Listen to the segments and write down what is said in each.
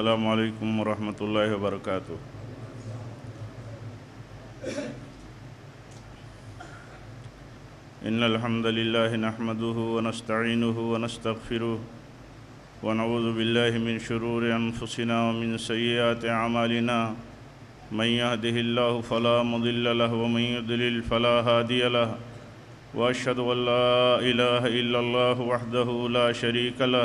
अल्लाम वरम् वबरक इन अलहमदिल्ला नहमदू वनस्तिन वनस्तफ़िर वनौज़बिल्लिन शरूर अनफसिना मिन सयात आमालिना मैदिल्ला फ़ला मुदिल्ल वमैदिल फ़ला हादियल वशद वल्ला इला वहदह ला शरीक ला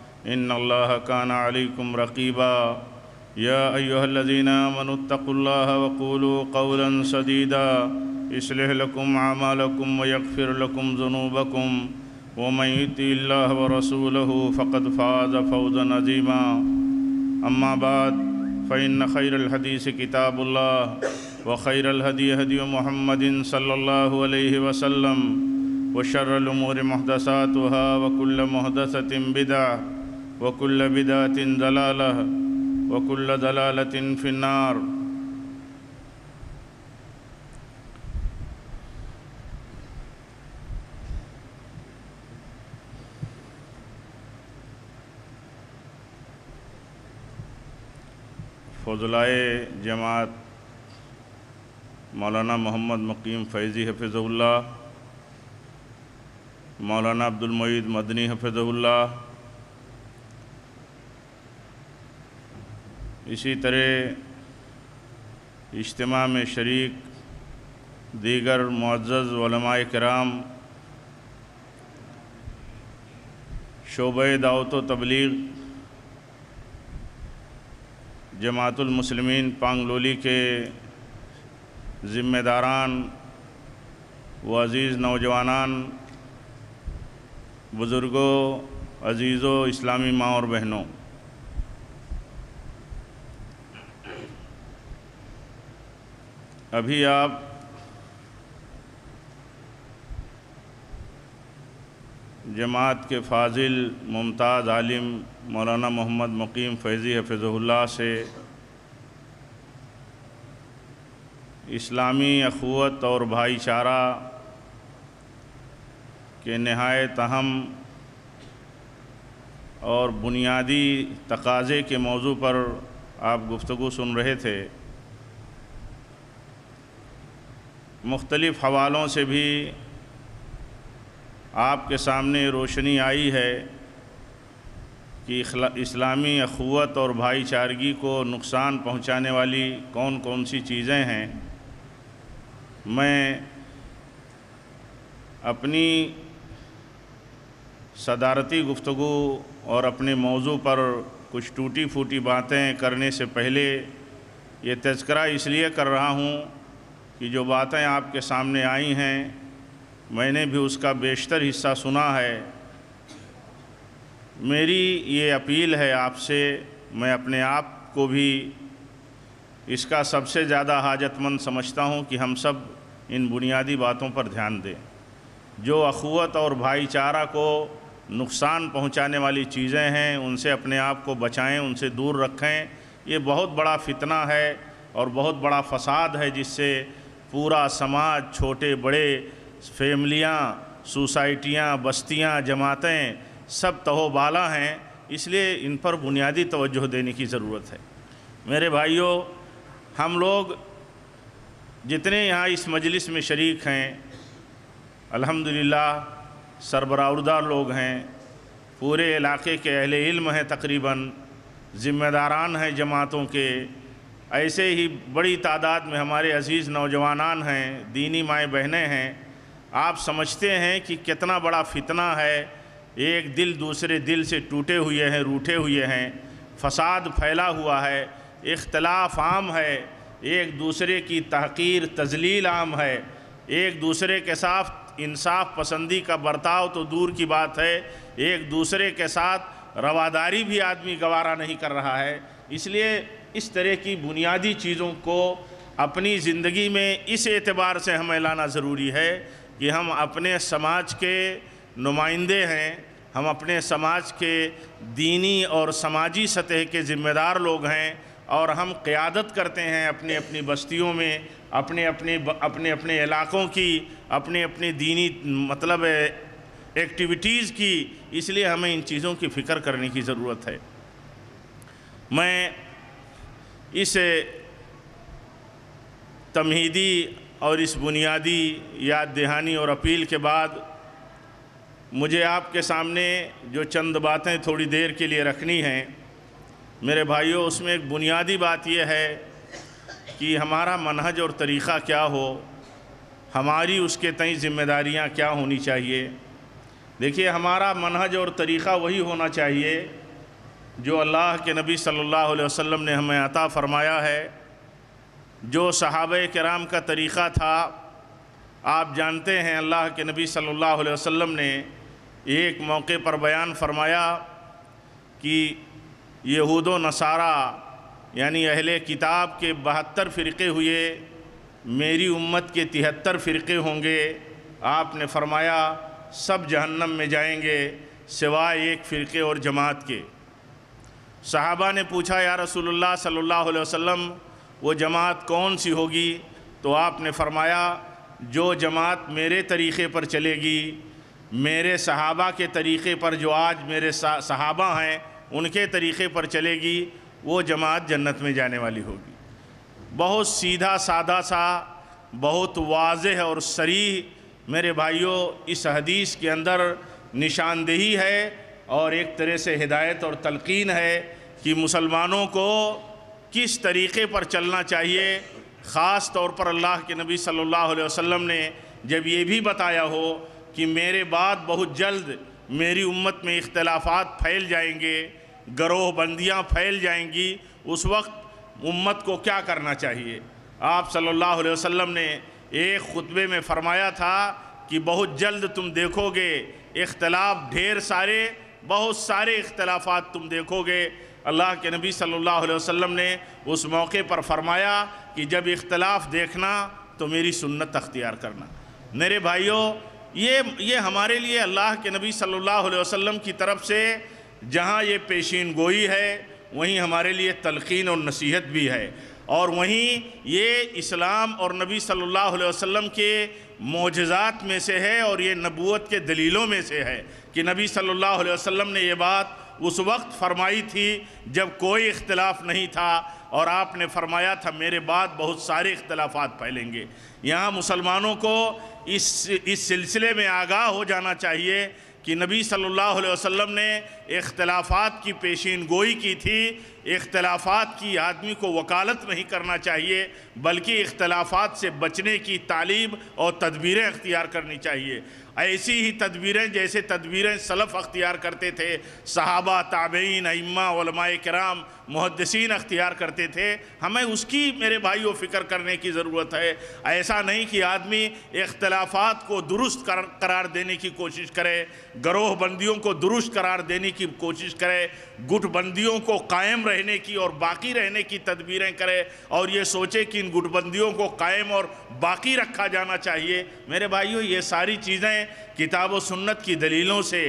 इन अल्लाह कान अलैकुम रकीबा या अयोहल्लिन मनतकुल्ला वक़ूलू कौला सदीदा इसलकुम आमालकुम वयफ़िरलकुम जुनूबकुम वमयतील्ला व रसूल फ़कत फ़ाज़ फ़ौज नजीमा अम्माबाद फ़ैन खैरहदीस किताबुल्ला व खैरहदी हदी महमदिन सल्ला वसम व शरलमूर महदसात वकुल्ल महदसतिम बिदा وكل بدعة ضلالة وكل ضلالة في النار फजलाए जमात मौलाना मोहम्मद मकीम फैज़ी हफिज़ुल्ला मौलाना अब्दुल अब्दुलमईद मदनी हफिज़ुल्ला इसी तरह इज्तम में शरीक दीगर मुआज़ कराम शोब दावत तबलीग जमातुलमसलमिन पांगलोली के ज़िम्मेदारान व अज़ीज़ नौजवान बुज़ुर्गों अज़ीज़ों इस्लामी माँ और बहनों अभी आप जमात के फाजिल मुमताज़ आलिम मौलाना मोहम्मद मकीम फैज़ी हफिज़ुल्ला से इस्लामी अखवत और भाईचारा के नहायत अहम और बुनियादी तकाज़े के मौजू पर आप गुफ्तु सुन रहे थे मुख्तलिफ़ हवालों से भी आपके सामने रोशनी आई है कि इस्लामी अखवत और भाईचारगी को नुकसान पहुंचाने वाली कौन कौन सी चीज़ें हैं मैं अपनी सदारती गुफ्तु और अपने मौजू पर कुछ टूटी फूटी बातें करने से पहले ये तस्करा इसलिए कर रहा हूँ कि जो बातें आपके सामने आई हैं मैंने भी उसका बेशतर हिस्सा सुना है मेरी ये अपील है आपसे मैं अपने आप को भी इसका सबसे ज़्यादा हाजतमंद समझता हूँ कि हम सब इन बुनियादी बातों पर ध्यान दें जो अखवत और भाईचारा को नुकसान पहुँचाने वाली चीज़ें हैं उनसे अपने आप को बचाएं उनसे दूर रखें ये बहुत बड़ा फितना है और बहुत बड़ा फसाद है जिससे पूरा समाज छोटे बड़े फैमिलियाँ सोसाइटियाँ बस्तियाँ जमातें सब तहोबाला हैं इसलिए इन पर बुनियादी तवज्जो देने की ज़रूरत है मेरे भाइयों हम लोग जितने यहाँ इस मजलिस में शरीक हैं अल्हम्दुलिल्लाह सरबरावरदा लोग हैं पूरे इलाके के अहले इल्म हैं तकरीबन ज़िम्मेदारान हैं जमातों के ऐसे ही बड़ी तादाद में हमारे अजीज़ नौजवानान हैं दीनी माए बहनें हैं आप समझते हैं कि कितना बड़ा फितना है एक दिल दूसरे दिल से टूटे हुए हैं रूठे हुए हैं फसाद फैला हुआ है इख्तलाफ आम है एक दूसरे की तहकीर तजलील आम है एक दूसरे के साथ इंसाफ पसंदी का बर्ताव तो दूर की बात है एक दूसरे के साथ रवादारी भी आदमी गवारा नहीं कर रहा है इसलिए इस तरह की बुनियादी चीज़ों को अपनी ज़िंदगी में इस एतबार से हमें लाना ज़रूरी है कि हम अपने समाज के नुमाइंदे हैं हम अपने समाज के दीनी और समाजी सतह के ज़िम्मेदार लोग हैं और हम क़्यादत करते हैं अपने अपनी बस्तियों में अपने अपने अपने अपने इलाक़ों की अपने अपने दीनी मतलब एक्टिविटीज़ की इसलिए हमें इन चीज़ों की फ़िक्र करने की ज़रूरत है मैं इस तमहीदी और इस बुनियादी याद दहानी और अपील के बाद मुझे आपके सामने जो चंद बातें थोड़ी देर के लिए रखनी हैं मेरे भाइयों उसमें एक बुनियादी बात यह है कि हमारा मनहज और तरीक़ा क्या हो हमारी उसके तई ज़िम्मेदारियाँ क्या होनी चाहिए देखिए हमारा मनहज और तरीक़ा वही होना चाहिए जो अल्लाह के नबी सल्लल्लाहु अलैहि वसल्लम ने हमें अता फ़रमाया है जो सहाब कराम का तरीक़ा था आप जानते हैं अल्लाह के नबी सल्लल्लाहु अलैहि वसल्लम ने एक मौके पर बयान फरमाया कि यहूद नसारा यानी अहले किताब के बहत्तर फ़िरक़े हुए मेरी उम्मत के तिहत्तर फ़िरक़े होंगे आपने फरमाया सब जहन्नम में जाएंगे सिवाय एक फ़िरक़े और जमात के सहाबा ने पूछा या रसूलुल्लाह सल्लल्लाहु अलैहि वसल्लम वो जमात कौन सी होगी तो आपने फरमाया जो जमात मेरे तरीक़े पर चलेगी मेरे सहाबा के तरीक़े पर जो आज मेरे सहाबा हैं उनके तरीक़े पर चलेगी वो जमात जन्नत में जाने वाली होगी बहुत सीधा सादा सा बहुत वाज और सरी मेरे भाइयों इस हदीस के अंदर निशानदेही है और एक तरह से हिदायत और तलकिन है कि मुसलमानों को किस तरीके पर चलना चाहिए ख़ास तौर पर अल्लाह के नबी सल्लल्लाहु अलैहि वसल्लम ने जब ये भी बताया हो कि मेरे बाद बहुत जल्द मेरी उम्मत में इख्तलाफात फैल जाएंगे गरोह बंदियां फैल जाएंगी उस वक्त उम्मत को क्या करना चाहिए आप सल्लल्लाहु अलैहि वसल्लम ने एक खुतबे में फ़रमाया था कि बहुत जल्द तुम देखोगे इख्तलाफ ढेर सारे बहुत सारे इख्तलाफात तुम देखोगे अल्लाह के नबी सल्लल्लाहु अलैहि वसल्लम ने उस मौके पर फरमाया कि जब इख्तलाफ देखना तो मेरी सुन्नत अख्तियार करना मेरे भाइयों ये ये हमारे लिए अल्लाह के नबी सल्लल्लाहु अलैहि वसल्लम की तरफ से जहाँ ये पेशीन गोई है वहीं हमारे लिए तलकीन और नसीहत भी है और वहीं ये इस्लाम और नबी सल्लल्लाहु अलैहि वसल्लम के मोजात में से है और ये नबूत के दलीलों में से है कि नबी सल्लल्लाहु अलैहि वसल्लम ने ये बात उस वक्त फरमाई थी जब कोई इख्तलाफ नहीं था और आपने फरमाया था मेरे बाद बहुत सारे इख्तलाफात फैलेंगे यहाँ मुसलमानों को इस इस सिलसिले में आगाह हो जाना चाहिए कि नबी सल्लल्लाहु अलैहि वसल्लम ने इख्तलाफात की पेशीन गोई की थी इख्तलाफात की आदमी को वकालत नहीं करना चाहिए बल्कि इख्तलाफात से बचने की तालीम और तदबीरें अख्तियार करनी चाहिए ऐसी ही तदबीरें जैसे तदबीरें सलफ़ अख्तियार करते थे सहाबा ताबेन अम्मा कराम मुहदसिन अख्तियार करते थे हमें उसकी मेरे भाई व फ़िक्र करने की ज़रूरत है ऐसा नहीं कि आदमी इख्तलाफात को दुरुस्त करार देने की कोशिश करे गरोह बंदियों को दुरुस्त करार देने की की कोशिश करे गुटबंदियों को कायम रहने की और बाकी रहने की तदबीरें करे और ये सोचे कि इन गुटबंदियों को कायम और बाकी रखा जाना चाहिए मेरे भाइयों ये सारी चीज़ें किताब व सुन्नत की दलीलों से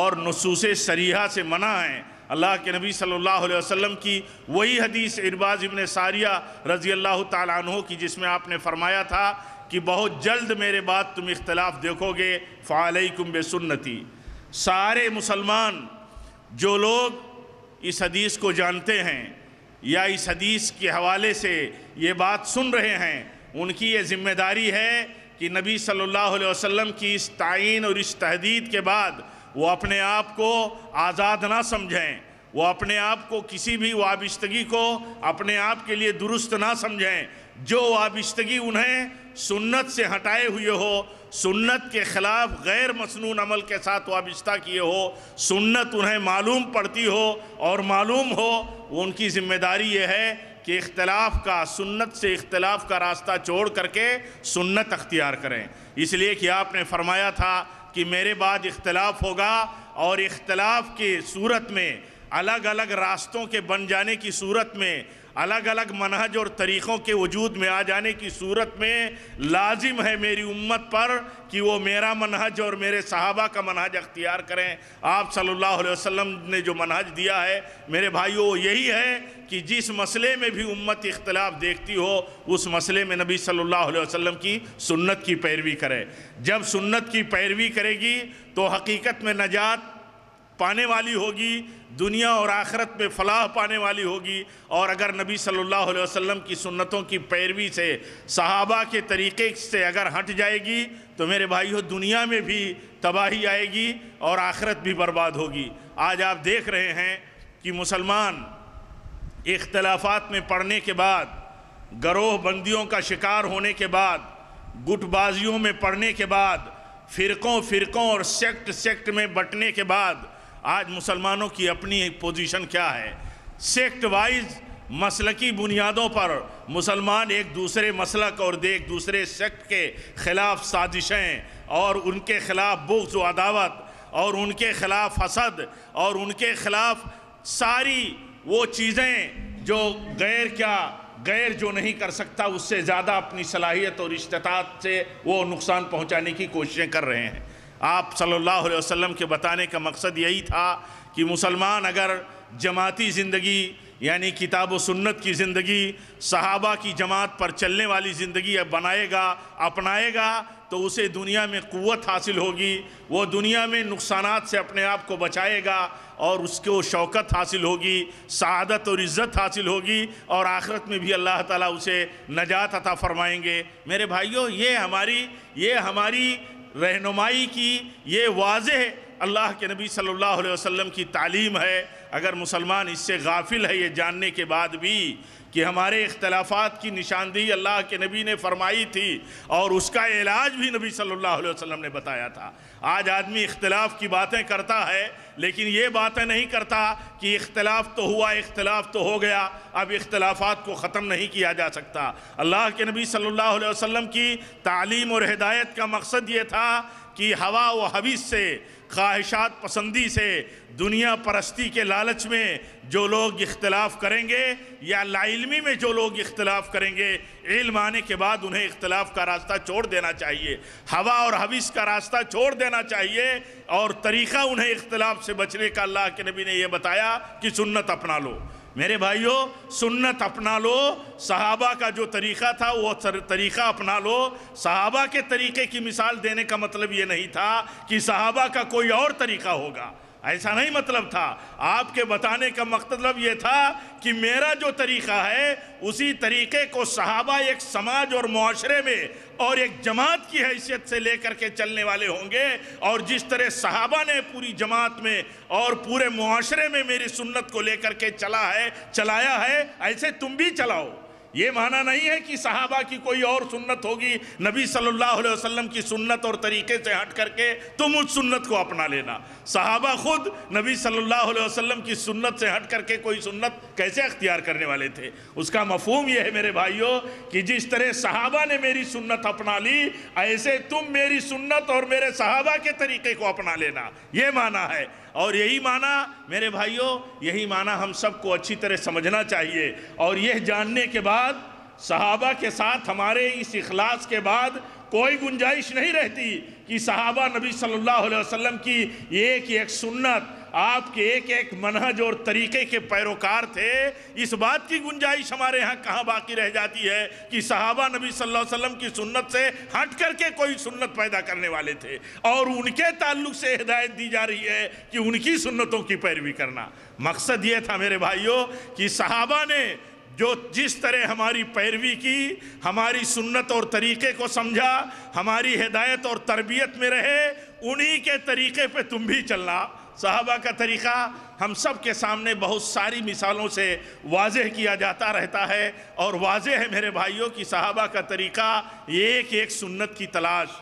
और नसूस सरीहा से मना हैं अल्लाह के नबी सल्लल्लाहु अलैहि वसल्लम की वही हदीस इरबाज इबन सारिया रज़ी अल्लाह तु की जिसमें आपने फरमाया था कि बहुत जल्द मेरे बाद तुम इख्तलाफ देखोगे फ़ालकुम बे सुन्नति सारे मुसलमान जो लोग इस हदीस को जानते हैं या इस हदीस के हवाले से ये बात सुन रहे हैं उनकी ये जिम्मेदारी है कि नबी सल्लल्लाहु अलैहि वसल्लम की इस तयन और इस तहदीद के बाद वो अपने आप को आज़ाद ना समझें वो अपने आप को किसी भी वाबस्तगी को अपने आप के लिए दुरुस्त ना समझें जो वाबस्तगी उन्हें सुन्नत से हटाए हुए हो सुन्नत के ख़िलाफ़ गैर मसनून अमल के साथ वाबस्ता किए हो सुन्नत उन्हें मालूम पड़ती हो और मालूम हो वो उनकी ज़िम्मेदारी ये है कि इख्तलाफ का सुन्नत से इख्तलाफ का रास्ता छोड़ करके सुन्नत अख्तियार करें इसलिए कि आपने फरमाया था कि मेरे बाद इख्तलाफ होगा और इख्तलाफ की सूरत में अलग अलग रास्तों के बन जाने की सूरत में अलग अलग मनहज और तरीक़ों के वजूद में आ जाने की सूरत में लाजिम है मेरी उम्मत पर कि वो मेरा मनहज और मेरे सहाबा का मनहज अख्तियार करें आप सल्लल्लाहु अलैहि वसल्लम ने जो मनहज दिया है मेरे भाइयों यही है कि जिस मसले में भी उम्मत इख्तलाफ देखती हो उस मसले में नबी सल्लल्लाहु अलैहि वसल्लम की सुन्नत की पैरवी करे जब सुन्नत की पैरवी करेगी तो हकीकत में नजात पाने वाली होगी दुनिया और आखरत में फलाह पाने वाली होगी और अगर नबी सल्लल्लाहु अलैहि वसल्लम की सुन्नतों की पैरवी से सहाबा के तरीक़े से अगर हट जाएगी तो मेरे भाइयों दुनिया में भी तबाही आएगी और आखरत भी बर्बाद होगी आज आप देख रहे हैं कि मुसलमान इख्तलाफात में पड़ने के बाद गरोह बंदियों का शिकार होने के बाद गुटबाजियों में पड़ने के बाद फ़िरक़ों फ़िरक़ों और सेक्ट सेक्ट में बटने के बाद आज मुसलमानों की अपनी पोजीशन क्या है सेक्ट वाइज मसलकी बुनियादों पर मुसलमान एक दूसरे मसलक और एक दूसरे सेक्ट के ख़िलाफ़ साजिशें और उनके ख़िलाफ़ बुग्ज़ अदावत और उनके ख़िलाफ़ हसद और उनके ख़िलाफ़ सारी वो चीज़ें जो गैर क्या गैर जो नहीं कर सकता उससे ज़्यादा अपनी सलाहियत और इस्तात से वो नुकसान पहुँचाने की कोशिशें कर रहे हैं आप सल्लल्लाहु अलैहि वसल्लम के बताने का मकसद यही था कि मुसलमान अगर जमाती ज़िंदगी यानी किताब व सुन्नत की ज़िंदगी सहाबा की जमात पर चलने वाली ज़िंदगी बनाएगा अपनाएगा तो उसे दुनिया में क़वत हासिल होगी वो दुनिया में नुकसान से अपने आप को बचाएगा और उसको शौकत हासिल होगी शहादत और इज़्ज़त हासिल होगी और आखरत में भी अल्लाह ताला उसे नजात अता फ़रमाएंगे मेरे भाइयों ये हमारी ये हमारी रहनुमाई की ये वाज अल्लाह के नबी सल्लल्लाहु अलैहि वसल्लम की तालीम है अगर मुसलमान इससे गाफिल है ये जानने के बाद भी कि हमारे इख्तलाफात की निशानदेही अल्लाह के नबी ने फरमाई थी और उसका इलाज भी नबी सल्लल्लाहु अलैहि वसल्लम ने बताया था आज आदमी इख्तलाफ की बातें करता है लेकिन ये बातें नहीं करता कि इख्तलाफ तो हुआ इख्तलाफ तो हो गया अब इख्तलाफात को ख़त्म नहीं किया जा सकता अल्लाह के नबी सल्लल्लाहु अलैहि वसल्लम की तालीम और हिदायत का मकसद ये था कि हवा व हवीस से ख्वाहिशात पसंदी से दुनिया परस्ती के लालच में जो लोग इख्तलाफ करेंगे या लाइलमी में जो लोग इख्तलाफ करेंगे इल्म आने के बाद उन्हें इख्तलाफ का रास्ता छोड़ देना चाहिए हवा और हविस का रास्ता छोड़ देना चाहिए और तरीक़ा उन्हें इख्तलाफ से बचने का अल्लाह के नबी ने यह बताया कि सुन्नत अपना लो मेरे भाइयों सुन्नत अपना लो सहाबा का जो तरीक़ा था वो तरीक़ा अपना लो सहाबा के तरीक़े की मिसाल देने का मतलब ये नहीं था कि सहाबा का कोई और तरीक़ा होगा ऐसा नहीं मतलब था आपके बताने का मतलब ये था कि मेरा जो तरीक़ा है उसी तरीक़े को सहाबा एक समाज और माशरे में और एक जमात की हैसियत से लेकर के चलने वाले होंगे और जिस तरह सहाबा ने पूरी जमात में और पूरे माशरे में मेरी सुन्नत को लेकर के चला है चलाया है ऐसे तुम भी चलाओ ये माना नहीं है कि सहाबा की कोई और सुन्नत होगी नबी सल्लल्लाहु अलैहि वसल्लम की सुन्नत और तरीके से हट करके तुम उस सुन्नत को अपना लेना सहाबा खुद नबी सल्लल्लाहु अलैहि वसल्लम की सुन्नत से हट करके कोई सुन्नत कैसे अख्तियार करने वाले थे उसका मफहम यह है मेरे भाइयों कि जिस तरह सहाबा ने मेरी सुन्नत अपना ली ऐसे तुम मेरी सुन्नत और मेरे सहाबा के तरीके को अपना लेना ये माना है और यही माना मेरे भाइयों यही माना हम सबको अच्छी तरह समझना चाहिए और यह जानने के बाद सहाबा के साथ हमारे इस इखलास के बाद कोई गुंजाइश नहीं रहती कि सहाबा नबी सल्लल्लाहु अलैहि वसल्लम की एक एक सुन्नत आपके एक एक मनहज और तरीके के पैरोकार थे इस बात की गुंजाइश हमारे यहाँ कहाँ बाकी रह जाती है कि सहाबा नबी सल्लल्लाहु अलैहि वसल्लम की सुन्नत से हट करके कोई सुन्नत पैदा करने वाले थे और उनके ताल्लुक से हिदायत दी जा रही है कि उनकी सुन्नतों की पैरवी करना मकसद ये था मेरे भाइयों कि सहाबा ने जो जिस तरह हमारी पैरवी की हमारी सुन्नत और तरीके को समझा हमारी हिदायत और तरबियत में रहे उन्हीं के तरीके पे तुम भी चलना साहबा का तरीक़ा हम सब के सामने बहुत सारी मिसालों से वाज किया जाता रहता है और वाज है मेरे भाइयों की साहबा का तरीक़ा एक एक सुन्नत की तलाश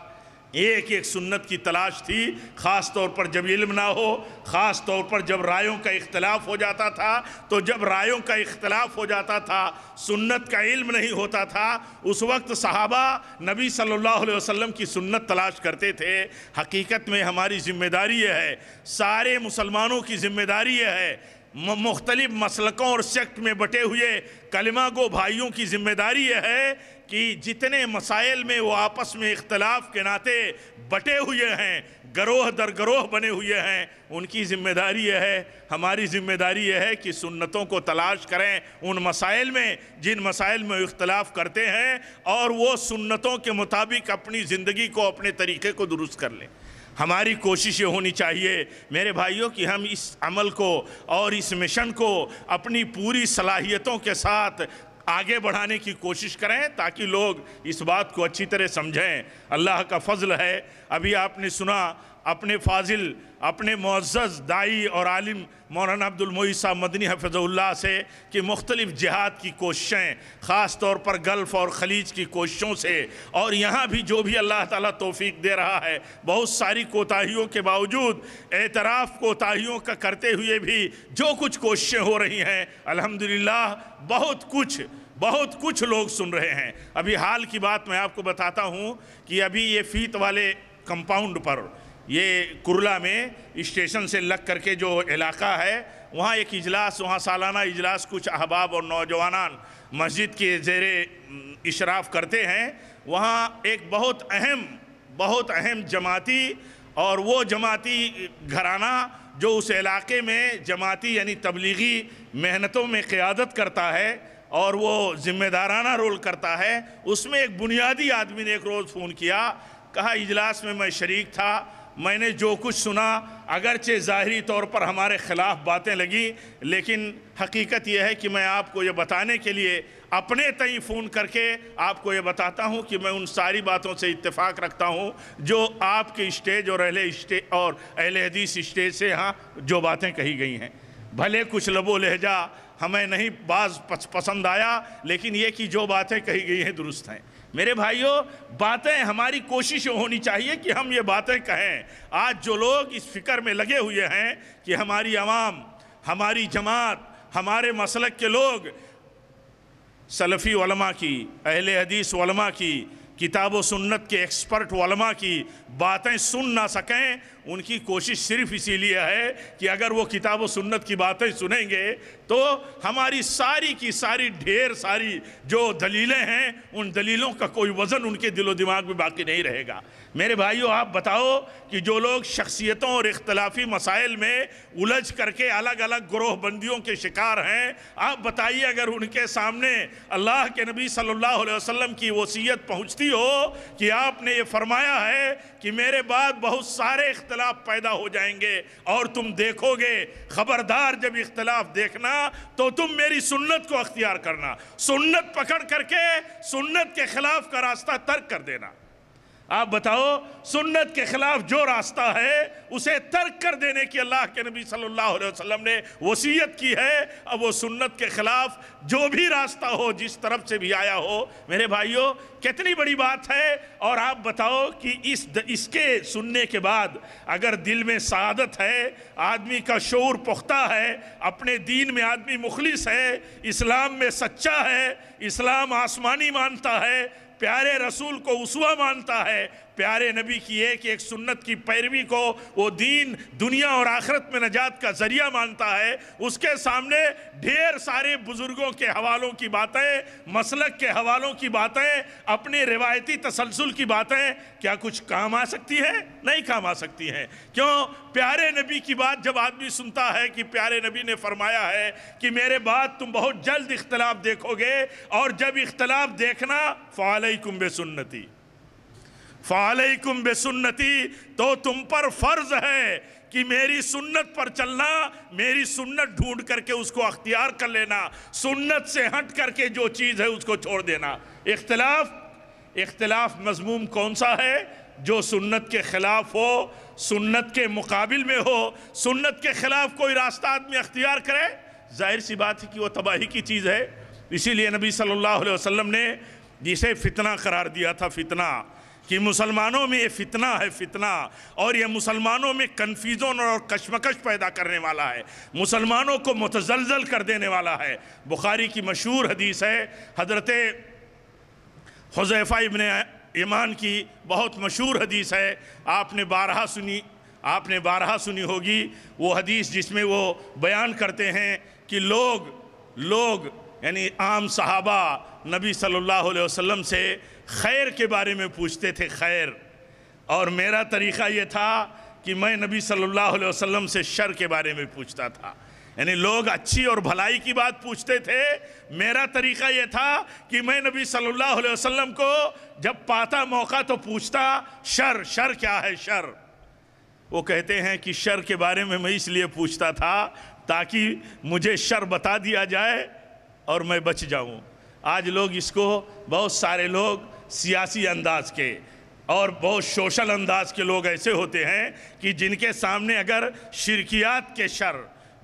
एक एक सुन्नत की तलाश थी ख़ास तौर पर जब इल्म ना हो ख़ास तौर पर जब रायों का इख्तलाफ हो जाता था तो जब रायों का इख्तलाफ हो जाता था सुन्नत का इल्म नहीं होता था उस वक्त सहाबा नबी सल्लल्लाहु अलैहि वसल्लम की सुन्नत तलाश करते थे हकीकत में हमारी ज़िम्मेदारी यह है सारे मुसलमानों की ज़िम्मेदारी यह है मुख्तलिफ मसलकों और सेक्ट में बटे हुए कलमा गो भाइयों की जिम्मेदारी यह है कि जितने मसाइल में वो आपस में इख्तलाफ के नाते बटे हुए हैं गरोह दर गरोह बने हुए हैं उनकी जिम्मेदारी यह है हमारी जिम्मेदारी यह है कि सुन्नतों को तलाश करें उन मसाइल में जिन मसाइल में इख्तलाफ करते हैं और वो सुन्नतों के मुताबिक अपनी ज़िंदगी को अपने तरीके को दुरुस्त कर लें हमारी कोशिश ये होनी चाहिए मेरे भाइयों कि हम इस अमल को और इस मिशन को अपनी पूरी सलाहियतों के साथ आगे बढ़ाने की कोशिश करें ताकि लोग इस बात को अच्छी तरह समझें अल्लाह का फजल है अभी आपने सुना अपने फाजिल अपने मज्ज़ दाई और आलिम मौलाना अब्दुलमोई साहब मदनी हफजुल्ला से कि मुख्तलिफ़ जिहाद की कोशिशें ख़ास तौर पर गल्फ़ और खलीज की कोशिशों से और यहाँ भी जो भी अल्लाह ताला तोफ़ीक दे रहा है बहुत सारी कोताहियों के बावजूद एतराफ़ कोताहियों का करते हुए भी जो कुछ कोशिशें हो रही हैं अल्हम्दुलिल्लाह बहुत कुछ बहुत कुछ लोग सुन रहे हैं अभी हाल की बात मैं आपको बताता हूँ कि अभी ये फ़ीत वाले कंपाउंड पर ये कुरला में स्टेशन से लग करके जो इलाका है वहाँ एक इजलास वहाँ सालाना इजलास कुछ अहबाब और नौजवान मस्जिद के जेर इशराफ करते हैं वहाँ एक बहुत अहम बहुत अहम जमाती और वो जमाती घराना जो उस इलाके में जमाती यानी तबलीगी मेहनतों में क़्यादत करता है और वो ज़िम्मेदाराना रोल करता है उसमें एक बुनियादी आदमी ने एक रोज़ फ़ोन किया कहा इजलास में मैं शरीक था मैंने जो कुछ सुना अगरचे ज़ाहरी तौर पर हमारे ख़िलाफ़ बातें लगी लेकिन हकीकत यह है कि मैं आपको ये बताने के लिए अपने तई फ़ोन करके आपको ये बताता हूँ कि मैं उन सारी बातों से इत्तेफाक रखता हूँ जो आपके स्टेज और अहले स्टेज और अहले हदीस स्टेज से यहाँ जो बातें कही गई हैं भले कुछ लबो लहजा हमें नहीं बाज पसंद आया लेकिन ये कि जो बातें कही गई हैं दुरुस्त हैं मेरे भाइयों बातें हमारी कोशिश होनी चाहिए कि हम ये बातें कहें आज जो लोग इस फिक्र में लगे हुए हैं कि हमारी आवाम हमारी जमात हमारे मसलक के लोग सलफ़ी वलमा की अहल हदीस वलमा की किताब व सुन्नत के एक्सपर्ट वलमा की बातें सुन ना सकें उनकी कोशिश सिर्फ इसीलिए है कि अगर वो किताब व सुन्नत की बातें सुनेंगे तो हमारी सारी की सारी ढेर सारी जो दलीलें हैं उन दलीलों का कोई वज़न उनके दिलो दिमाग में बाकी नहीं रहेगा मेरे भाइयों आप बताओ कि जो लोग शख्सियतों और इख्तलाफी मसाइल में उलझ करके अलग अलग ग्रोह बंदियों के शिकार हैं आप बताइए अगर उनके सामने अल्लाह के नबी सल्लल्लाहु अलैहि वसल्लम की वसीयत पहुँचती हो कि आपने ये फरमाया है कि मेरे बाद बहुत सारे इख्तलाफ पैदा हो जाएंगे और तुम देखोगे ख़बरदार जब इख्तलाफ देखना तो तुम मेरी सुन्नत को अख्तियार करना सुन्नत पकड़ करके सुन्नत के ख़िलाफ़ का रास्ता तर्क कर देना आप बताओ सुन्नत के खिलाफ जो रास्ता है उसे तर्क कर देने की अल्लाह के नबी सल्लल्लाहु अलैहि वसल्लम ने वसीयत की है अब वो सुन्नत के खिलाफ जो भी रास्ता हो जिस तरफ से भी आया हो मेरे भाइयों कितनी बड़ी बात है और आप बताओ कि इस इसके सुनने के बाद अगर दिल में सादत है आदमी का शोर पुख्ता है अपने दीन में आदमी मुखलिस है इस्लाम में सच्चा है इस्लाम आसमानी मानता है प्यारे रसूल को उसवा मानता है प्यारे नबी की एक एक सुन्नत की पैरवी को वो दीन दुनिया और आखरत में नजात का जरिया मानता है उसके सामने ढेर सारे बुज़ुर्गों के हवालों की बातें मसलक के हवालों की बातें अपने रिवायती तसलसल की बातें क्या कुछ काम आ सकती है नहीं काम आ सकती हैं क्यों प्यारे नबी की बात जब आदमी सुनता है कि प्यारे नबी ने फरमाया है कि मेरे बाद तुम बहुत जल्द इख्तलाफ देखोगे और जब इख्तलाफ देखना फालई कुंभ सुन्नती फ़ालकुम बेसुन्नति तो तुम पर फ़र्ज़ है कि मेरी सुन्नत पर चलना मेरी सुन्नत ढूंढ करके उसको अख्तियार कर लेना सुन्नत से हट करके जो चीज़ है उसको छोड़ देना इख्तलाफ इख्तलाफ मजमूम कौन सा है जो सुन्नत के ख़िलाफ़ हो सुन्नत के मुकाबिल में हो सुन्नत के ख़िलाफ़ कोई रास्ता आदमी अख्तियार करे जाहिर सी बात है कि वह तबाही की चीज़ है इसीलिए नबी सल्लल्लाहु अलैहि वसल्लम ने जिसे फितना करार दिया था फितना कि मुसलमानों में ये फितना है फितना और ये मुसलमानों में कन्फ्यूज़न और कशमकश पैदा करने वाला है मुसलमानों को मुतजलजल कर देने वाला है बुखारी की मशहूर हदीस है हजरत हजैफ़ा इबन ईमान की बहुत मशहूर हदीस है आपने बारहा सुनी आपने बारहा सुनी होगी वो हदीस जिसमें वो बयान करते हैं कि लोग लोग यानी आम सहाबा नबी सल्लल्लाहु अलैहि वसल्लम से खैर के बारे में पूछते थे खैर और मेरा तरीक़ा ये था कि मैं नबी सल्लल्लाहु अलैहि वसल्लम से शर के बारे में पूछता था यानी लोग अच्छी और भलाई की बात पूछते थे मेरा तरीक़ा यह था कि मैं नबी सल्लल्लाहु अलैहि वसल्लम को जब पाता मौका तो पूछता शर शर क्या है शर वो कहते हैं कि शर के बारे में मैं इसलिए पूछता था ताकि मुझे शर बता दिया जाए और मैं बच जाऊं आज लोग इसको बहुत सारे लोग सियासी अंदाज के और बहुत सोशल अंदाज के लोग ऐसे होते हैं कि जिनके सामने अगर शिरकियात के शर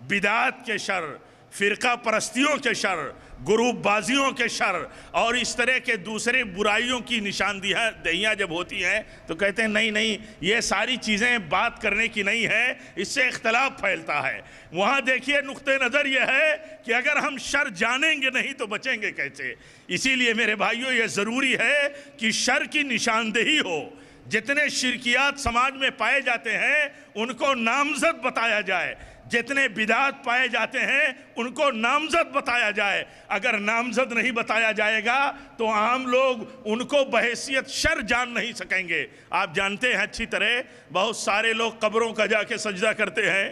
बिदात के शर फ़िरका परस्तियों के शर ग्रुपबाजियों के शर और इस तरह के दूसरे बुराइयों की निशानदियाँ दहियाँ जब होती हैं तो कहते हैं नहीं नहीं ये सारी चीज़ें बात करने की नहीं है इससे इख्तलाफ फैलता है वहाँ देखिए नुक़ नज़र यह है कि अगर हम शर जानेंगे नहीं तो बचेंगे कैसे इसीलिए मेरे भाइयों ये ज़रूरी है कि शर की निशानदेही हो जितने शिरकियात समाज में पाए जाते हैं उनको नामजद बताया जाए जितने बिदात पाए जाते हैं उनको नामजद बताया जाए अगर नामजद नहीं बताया जाएगा तो आम लोग उनको बहसीत शर जान नहीं सकेंगे आप जानते हैं अच्छी तरह बहुत सारे लोग कब्रों का जाके सजदा करते हैं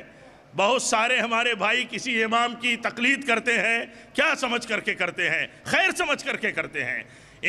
बहुत सारे हमारे भाई किसी इमाम की तकलीद करते हैं क्या समझ करके करते हैं खैर समझ करके करते हैं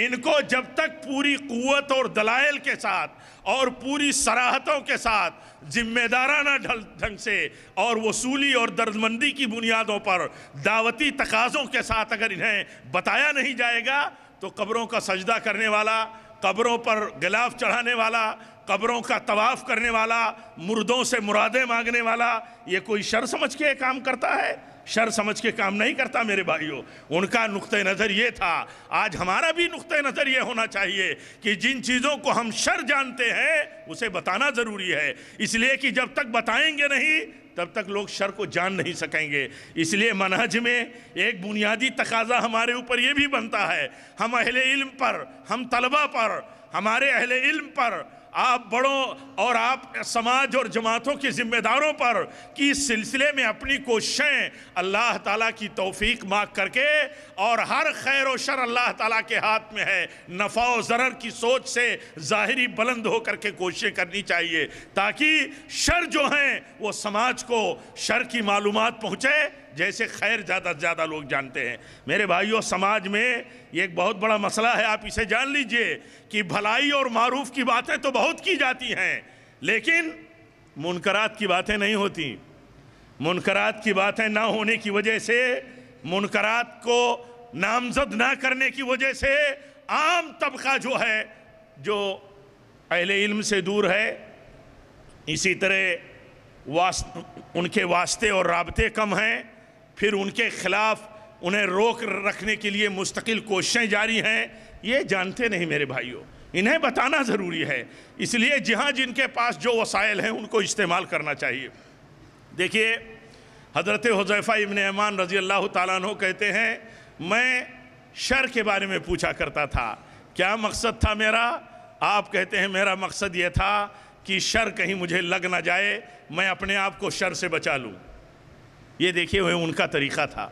इनको जब तक पूरी कुत और दलाइल के साथ और पूरी सराहतों के साथ जिम्मेदाराना ढंग से और वसूली और दर्दमंदी की बुनियादों पर दावती तकाज़ों के साथ अगर इन्हें बताया नहीं जाएगा तो कब्रों का सजदा करने वाला कब्रों पर गिलाफ चढ़ाने वाला कब्रों का तवाफ़ करने वाला मुर्दों से मुरादें मांगने वाला ये कोई शर समझ के काम करता है शर समझ के काम नहीं करता मेरे भाइयों उनका नुक़ नज़र ये था आज हमारा भी नुक़ नज़र ये होना चाहिए कि जिन चीज़ों को हम शर जानते हैं उसे बताना ज़रूरी है इसलिए कि जब तक बताएंगे नहीं तब तक लोग शर को जान नहीं सकेंगे इसलिए मनहज में एक बुनियादी तकाजा हमारे ऊपर ये भी बनता है हम अहले इल्म पर हम तलबा पर हमारे अहले इल्म पर आप बड़ों और आप समाज और जमातों के ज़िम्मेदारों पर कि इस सिलसिले में अपनी कोशिशें अल्लाह ताला की तौफीक मांग करके और हर खैर शर अल्लाह ताला के हाथ में है नफ़ा व ज़र की सोच से ज़ाहरी बुलंद होकर के कोशिशें करनी चाहिए ताकि शर जो हैं वो समाज को शर की मालूम पहुँचे जैसे खैर ज़्यादा से ज़्यादा लोग जानते हैं मेरे भाइयों समाज में ये एक बहुत बड़ा मसला है आप इसे जान लीजिए कि भलाई और मारूफ की बातें तो बहुत की जाती हैं लेकिन मुनकरात की बातें नहीं होती मुनकरात की बातें ना होने की वजह से मुनकरात को नामजद ना करने की वजह से आम तबका जो है जो अहले इल्म से दूर है इसी तरह वास्त, उनके वास्ते और रबते कम हैं फिर उनके खिलाफ उन्हें रोक रखने के लिए मुस्तकिल कोशिशें जारी हैं ये जानते नहीं मेरे भाइयों इन्हें बताना ज़रूरी है इसलिए जहाँ जिनके पास जो वसाइल हैं उनको इस्तेमाल करना चाहिए देखिए हज़रत हज़ैफ़ा इबन अमान रज़ी अल्लाह तु कहते हैं मैं शर के बारे में पूछा करता था क्या मकसद था मेरा आप कहते हैं मेरा मकसद ये था कि शर कहीं मुझे लग ना जाए मैं अपने आप को शर से बचा लूँ ये देखे हुए उनका तरीक़ा था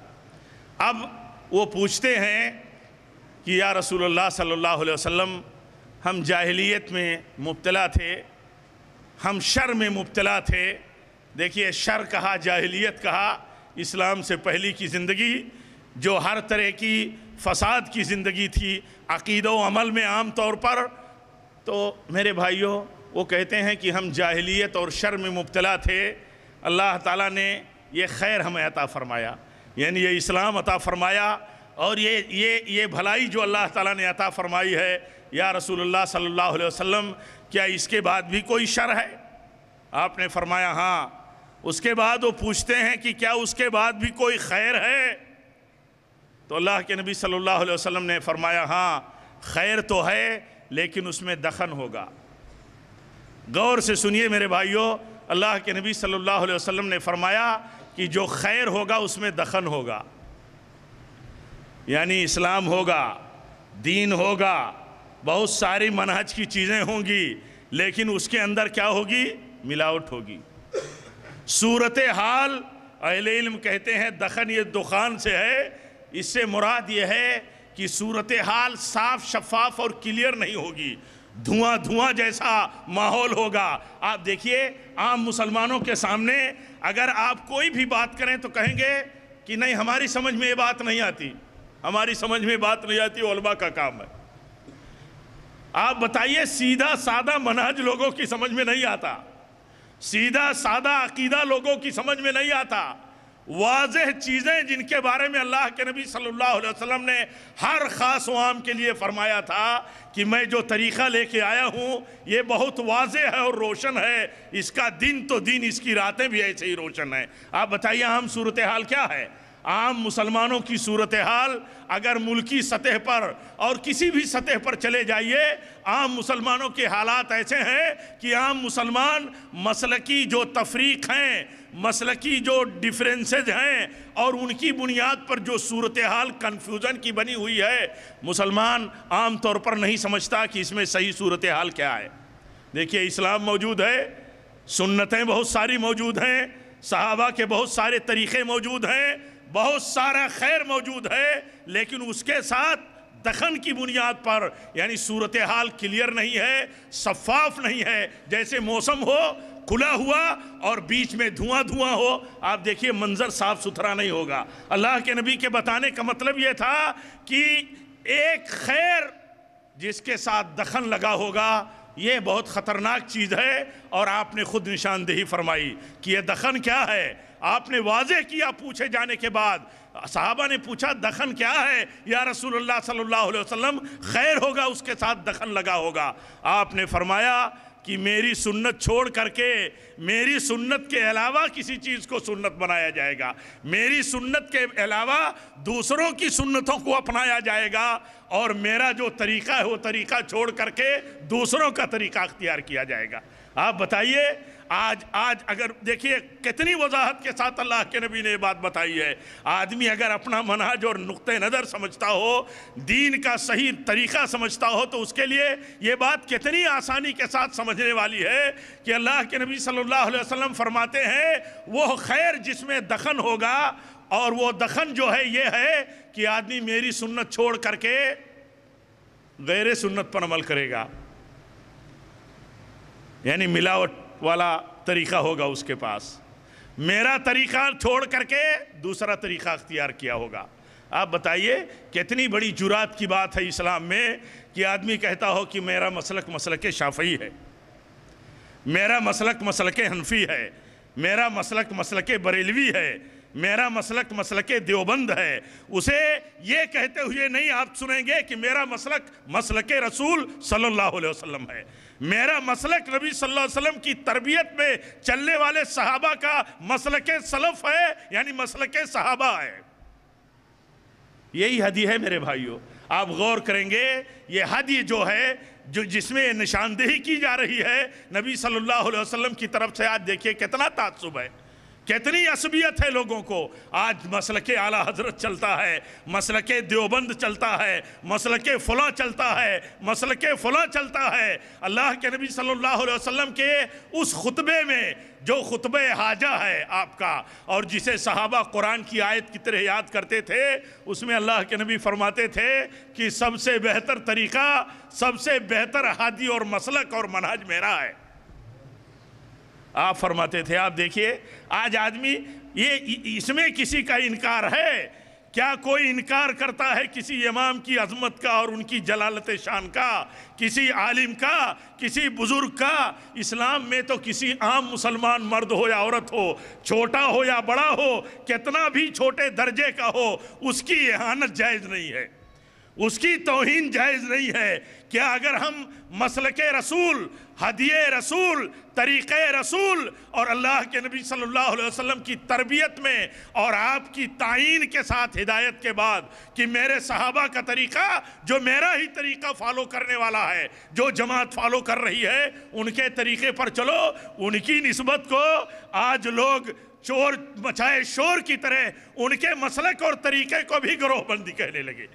अब वो पूछते हैं कि या रसूलुल्लाह सल्लल्लाहु अलैहि वसल्लम हम जाहिलियत में मुब्तला थे हम शर में मुब्तला थे देखिए शर कहा जाहिलियत कहा इस्लाम से पहले की ज़िंदगी जो हर तरह की फसाद की ज़िंदगी थी अक़ीद अमल में आम तौर पर तो मेरे भाइयों वो कहते हैं कि हम जाहिलियत और शर में मुब्तला थे अल्लाह ताला ने ये खैर हमें अता फ़रमाया यानी ये इस्लाम अता फ़रमाया और ये ये ये भलाई जो अल्लाह ताला ने अता फ़रमाई है या रसूलुल्लाह सल्लल्लाहु अलैहि वसल्लम क्या इसके बाद भी कोई शर है आपने फरमाया हाँ उसके बाद वो पूछते हैं कि क्या उसके बाद भी कोई खैर है तो अल्लाह के नबी सल्लल्लाहु अलैहि वसल्लम ने फरमाया हाँ खैर तो है लेकिन उसमें दखन होगा गौर से सुनिए मेरे भाइयों अल्लाह के नबी सल्लल्लाहु अलैहि वसल्लम ने फरमाया कि जो खैर होगा उसमें दखन होगा यानी इस्लाम होगा दीन होगा बहुत सारी मनहज की चीज़ें होंगी लेकिन उसके अंदर क्या होगी मिलावट होगी सूरत हाल अहले इल्म कहते हैं दखन ये दुकान से है इससे मुराद ये है कि सूरत हाल साफ शफाफ और क्लियर नहीं होगी धुआं धुआं जैसा माहौल होगा आप देखिए आम मुसलमानों के सामने अगर आप कोई भी बात करें तो कहेंगे कि नहीं हमारी समझ में ये बात नहीं आती हमारी समझ में बात नहीं आती ओलबा का काम है आप बताइए सीधा सादा मनहज लोगों की समझ में नहीं आता सीधा सादा अकीदा लोगों की समझ में नहीं आता वाज चीज़ें जिनके बारे में अल्लाह के नबी सल्लल्लाहु अलैहि वसल्लम ने हर ख़ास वाम के लिए फ़रमाया था कि मैं जो तरीक़ा लेके आया हूँ ये बहुत वाज है और रोशन है इसका दिन तो दिन इसकी रातें भी ऐसे ही रोशन है आप बताइए हम सूरत हाल क्या है आम मुसलमानों की सूरत हाल अगर मुल्की सतह पर और किसी भी सतह पर चले जाइए आम मुसलमानों के हालात ऐसे हैं कि आम मुसलमान की जो तफरीक हैं मसल की जो डिफरेंसेज हैं और उनकी बुनियाद पर जो सूरत हाल कन्फ्यूज़न की बनी हुई है मुसलमान आम तौर पर नहीं समझता कि इसमें सही सूरत हाल क्या है देखिए इस्लाम मौजूद है सुन्नतें बहुत सारी मौजूद हैं सहाबा के बहुत सारे तरीक़े मौजूद हैं बहुत सारा खैर मौजूद है लेकिन उसके साथ दखन की बुनियाद पर यानी सूरत हाल क्लियर नहीं है शफाफ नहीं है जैसे मौसम हो खुला हुआ और बीच में धुआं धुआं हो आप देखिए मंज़र साफ सुथरा नहीं होगा अल्लाह के नबी के बताने का मतलब ये था कि एक खैर जिसके साथ दखन लगा होगा ये बहुत ख़तरनाक चीज़ है और आपने ख़ुद निशानदेही फरमाई कि यह दखन क्या है आपने वाजे किया पूछे जाने के बाद साहबा ने पूछा दखन क्या है या रसूलुल्लाह सल्लल्लाहु अलैहि वसल्लम खैर होगा उसके साथ दखन लगा होगा आपने फरमाया कि मेरी सुन्नत छोड़ करके मेरी सुन्नत के अलावा किसी चीज़ को सुन्नत बनाया जाएगा मेरी सुन्नत के अलावा दूसरों की सुन्नतों को अपनाया जाएगा और मेरा जो तरीका है वो तरीका छोड़ करके दूसरों का तरीका अख्तियार किया जाएगा आप बताइए आज आज अगर देखिए कितनी वजाहत के साथ अल्लाह के नबी ने ये बात बताई है आदमी अगर अपना मनाज और नुक़ नज़र समझता हो दीन का सही तरीक़ा समझता हो तो उसके लिए ये बात कितनी आसानी के साथ समझने वाली है कि अल्लाह के नबी सल्लल्लाहु अलैहि वसल्लम फरमाते हैं वो खैर जिसमें दखन होगा और वो दखन जो है ये है कि आदमी मेरी सुन्नत छोड़ करके गैर सुन्नत पर अमल करेगा यानी मिलावट वाला तरीक़ा होगा उसके पास मेरा तरीक़ा छोड़ करके दूसरा तरीक़ा अख्तियार किया होगा आप बताइए कितनी बड़ी जुरात की बात है इस्लाम में कि आदमी कहता हो कि मेरा मसलक मसलक शाफी है मेरा मसलक मसलक हनफी है मेरा मसलक मसलक बरेलवी है मेरा मसलक मसलक देवबंद है उसे ये कहते हुए नहीं आप सुनेंगे कि मेरा मसलक मसलक रसूल सल्लल्लाहु अलैहि वसल्लम है मेरा मसलक नबी सल्लल्लाहु अलैहि वसल्लम की तरबियत में चलने वाले सहाबा का मसलक सलफ है यानी मसलक सहाबा है यही हदी है मेरे भाइयों आप गौर करेंगे ये हदी जो है जो जिसमें निशानदेही की जा रही है नबी सल्लल्लाहु अलैहि वसल्लम की तरफ से आज देखिए कितना तासुब है कितनी असबियत है लोगों को आज मसल के आला हजरत चलता है मसल के देवबंद चलता है मसल के फुला चलता है मसल के फुला चलता है अल्लाह के नबी सल्लल्लाहु अलैहि वसल्लम के उस खुतबे में जो खुतब हाजा है आपका और जिसे सहाबा कुरान की आयत की तरह याद करते थे उसमें अल्लाह के नबी फरमाते थे कि सबसे बेहतर तरीका सबसे बेहतर हादी और मसलक और मनाज मेरा है आप फरमाते थे आप देखिए आज आदमी ये इसमें किसी का इनकार है क्या कोई इनकार करता है किसी इमाम की अजमत का और उनकी जलालत शान का किसी आलिम का किसी बुज़ुर्ग का इस्लाम में तो किसी आम मुसलमान मर्द हो या औरत हो छोटा हो या बड़ा हो कितना भी छोटे दर्जे का हो उसकी एहानत जायज़ नहीं है उसकी तोहन जायज़ नहीं है कि अगर हम मसल के रसूल हदिय रसूल तरीक़ रसूल और अल्लाह के नबी सल्लल्लाहु अलैहि वसल्लम की तरबियत में और आपकी तयन के साथ हिदायत के बाद कि मेरे सहाबा का तरीक़ा जो मेरा ही तरीक़ा फ़ॉलो करने वाला है जो जमात फ़ॉलो कर रही है उनके तरीक़े पर चलो उनकी नस्बत को आज लोग चोर मचाए शोर की तरह उनके मसलक और तरीक़े को भी ग्रोहबंदी कहने लगे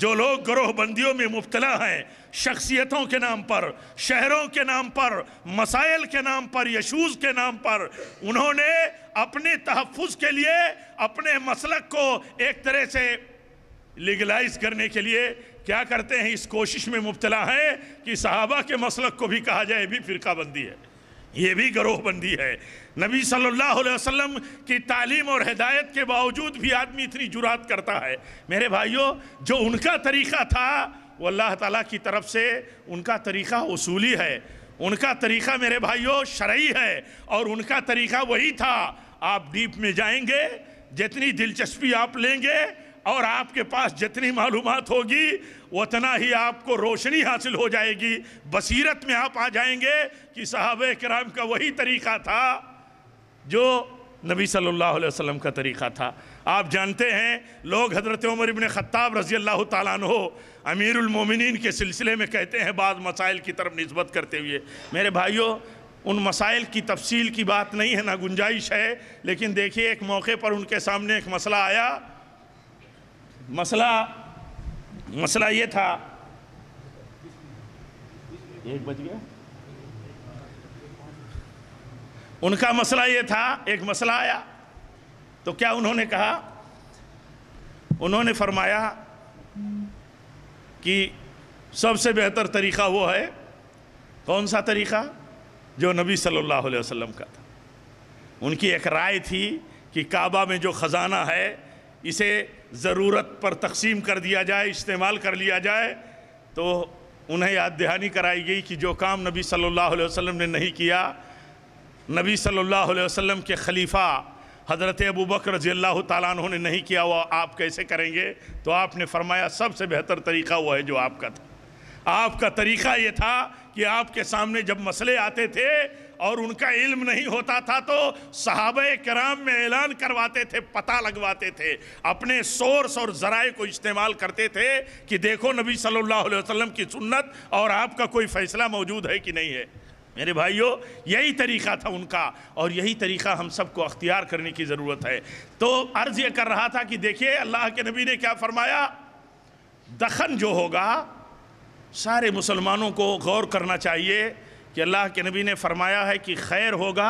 जो लोग ग्रोहबंदियों में मुबतला हैं शख्सियतों के नाम पर शहरों के नाम पर मसाइल के नाम पर यशूज़ के नाम पर उन्होंने अपने तहफ़ के लिए अपने मसलक को एक तरह से लीगलाइज करने के लिए क्या करते हैं इस कोशिश में मुबतला है कि सहाबा के मसलक को भी कहा जाए भी फ़िरकाबंदी है ये भी गरोहबंदी है नबी सल्लल्लाहु अलैहि वसल्लम की तालीम और हिदायत के बावजूद भी आदमी इतनी जुरात करता है मेरे भाइयों जो उनका तरीक़ा था वो अल्लाह ताला की तरफ से उनका तरीक़ा उसूली है उनका तरीक़ा मेरे भाइयों शरई है और उनका तरीक़ा वही था आप डीप में जाएंगे जितनी दिलचस्पी आप लेंगे और आपके पास जितनी मालूम होगी उतना ही आपको रोशनी हासिल हो जाएगी बसीरत में आप आ जाएंगे कि साहब कराम का वही तरीक़ा था जो नबी सल्लल्लाहु अलैहि वसल्लम का तरीक़ा था आप जानते हैं लोग हज़रत उमर इबन ख़त्ताब रज़ी अल्लाह तहो अमीरमिन के सिलसिले में कहते हैं बाद मसाइल की तरफ नस्बत करते हुए मेरे भाइयों उन मसाइल की तफसील की बात नहीं है ना गुंजाइश है लेकिन देखिए एक मौके पर उनके सामने एक मसला आया मसला मसला ये था एक बज गया उनका मसला ये था एक मसला आया तो क्या उन्होंने कहा उन्होंने फरमाया कि सबसे बेहतर तरीक़ा वो है कौन सा तरीक़ा जो नबी सल्लल्लाहु अलैहि वसल्लम का था उनकी एक राय थी कि काबा में जो ख़ज़ाना है इसे ज़रूरत पर तकसीम कर दिया जाए इस्तेमाल कर लिया जाए तो उन्हें याद दहानी कराई गई कि जो काम नबी सल्लल्लाहु अलैहि वसल्लम ने नहीं किया नबी सल्लल्लाहु अलैहि वसल्लम के खलीफा हज़रत अबू बकर रजी अल्लाह तु ने नहीं किया वो आप कैसे करेंगे तो आपने फरमाया सबसे बेहतर तरीका वह है जो आपका था आपका तरीका ये था कि आपके सामने जब मसले आते थे और उनका इल्म नहीं होता था तो साहब कराम में ऐलान करवाते थे पता लगवाते थे अपने सोर्स और ज़राए को इस्तेमाल करते थे कि देखो नबी सल्लल्लाहु अलैहि वसल्लम की सुन्नत और आपका कोई फ़ैसला मौजूद है कि नहीं है मेरे भाइयों यही तरीक़ा था उनका और यही तरीक़ा हम सबको अख्तियार करने की ज़रूरत है तो अर्ज़ ये कर रहा था कि देखिए अल्लाह के नबी ने क्या फ़रमाया दखन जो होगा सारे मुसलमानों को गौर करना चाहिए कि अल्लाह के नबी ने फरमाया है कि खैर होगा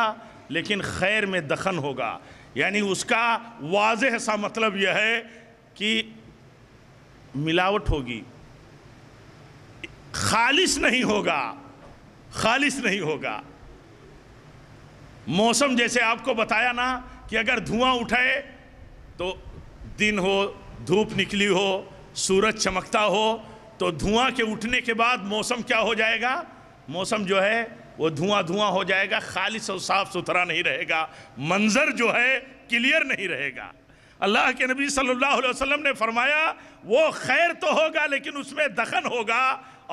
लेकिन खैर में दखन होगा यानी उसका वाज सा मतलब यह है कि मिलावट होगी खालिश नहीं होगा खालिश नहीं होगा मौसम जैसे आपको बताया ना कि अगर धुआं उठाए तो दिन हो धूप निकली हो सूरज चमकता हो तो धुआं के उठने के बाद मौसम क्या हो जाएगा मौसम जो है वो धुआं धुआं हो जाएगा खालिश और साफ सुथरा नहीं रहेगा मंजर जो है क्लियर नहीं रहेगा अल्लाह के नबी सल्लल्लाहु अलैहि वसल्लम ने फरमाया वो खैर तो होगा लेकिन उसमें दखन होगा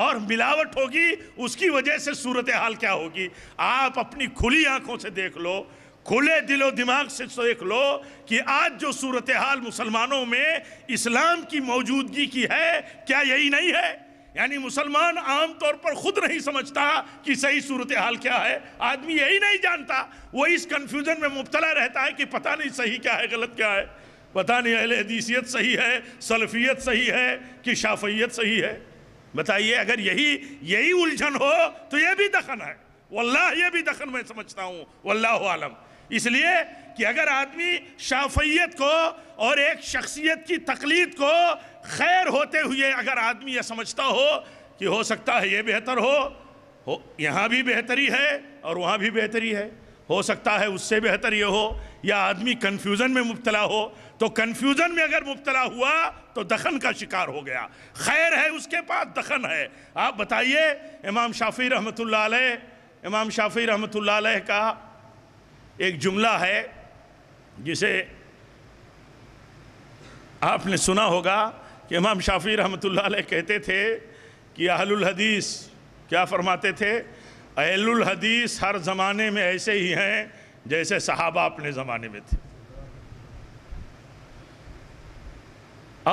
और मिलावट होगी उसकी वजह से सूरत हाल क्या होगी आप अपनी खुली आंखों से देख लो खुले दिलो दिमाग से देख लो कि आज जो सूरत हाल मुसलमानों में इस्लाम की मौजूदगी की है क्या यही नहीं है यानी मुसलमान आमतौर पर खुद नहीं समझता कि सही सूरत हाल क्या है आदमी यही नहीं जानता वो इस कन्फ्यूजन में मुबतला रहता है कि पता नहीं सही क्या है गलत क्या है पता नहीं अहल हदीसीत सही है सलफियत सही है कि शाफियत सही है बताइए अगर यही यही उलझन हो तो यह भी दखन है वल्लाह यह भी दखन मैं समझता हूँ वल्लाह आलम इसलिए कि अगर आदमी शाफियत को और एक शख्सियत की तकलीद को खैर होते हुए अगर आदमी यह समझता हो कि हो सकता है ये बेहतर हो हो यहाँ भी बेहतरी है और वहाँ भी बेहतरी है हो सकता है उससे बेहतर ये हो या आदमी कन्फ्यूज़न में मुबतला हो तो कन्फ्यूज़न में अगर मुबतला हुआ तो दखन का शिकार हो गया खैर है उसके पास दखन है आप बताइए इमाम शाफी रहमत इमाम शाफी रहमत का एक जुमला है जिसे आपने सुना होगा कि इमाम शाफी रहमत कहते थे कि अहलुल हदीस क्या फरमाते थे अहलुल हदीस हर ज़माने में ऐसे ही हैं जैसे साहबा अपने ज़माने में थे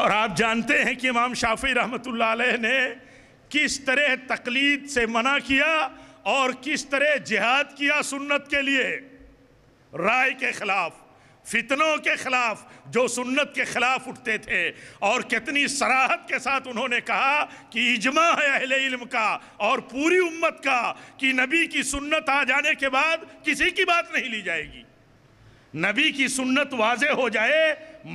और आप जानते हैं कि इमाम शाफी रहमत ने किस तरह तकलीद से मना किया और किस तरह जिहाद किया सुन्नत के लिए राय के ख़िलाफ़ फितनों के खिलाफ जो सुन्नत के खिलाफ उठते थे और कितनी सराहत के साथ उन्होंने कहा कि इजमा है अहले इल्म का और पूरी उम्मत का कि नबी की सुन्नत आ जाने के बाद किसी की बात नहीं ली जाएगी नबी की सुन्नत वाज हो जाए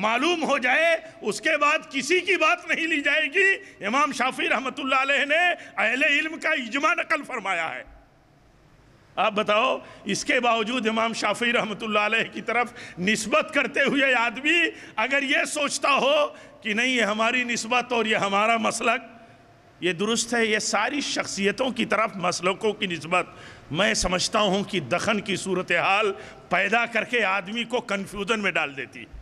मालूम हो जाए उसके बाद किसी की बात नहीं ली जाएगी इमाम शाफी रहमत ने अहल इल्म का इजमा नकल फरमाया है आप बताओ इसके बावजूद इमाम शाफी रहमत की तरफ नस्बत करते हुए आदमी अगर ये सोचता हो कि नहीं ये हमारी नस्बत और ये हमारा मसलक ये दुरुस्त है ये सारी शख्सियतों की तरफ मसलकों की नस्बत मैं समझता हूँ कि दखन की सूरत हाल पैदा करके आदमी को कन्फ्यूज़न में डाल देती है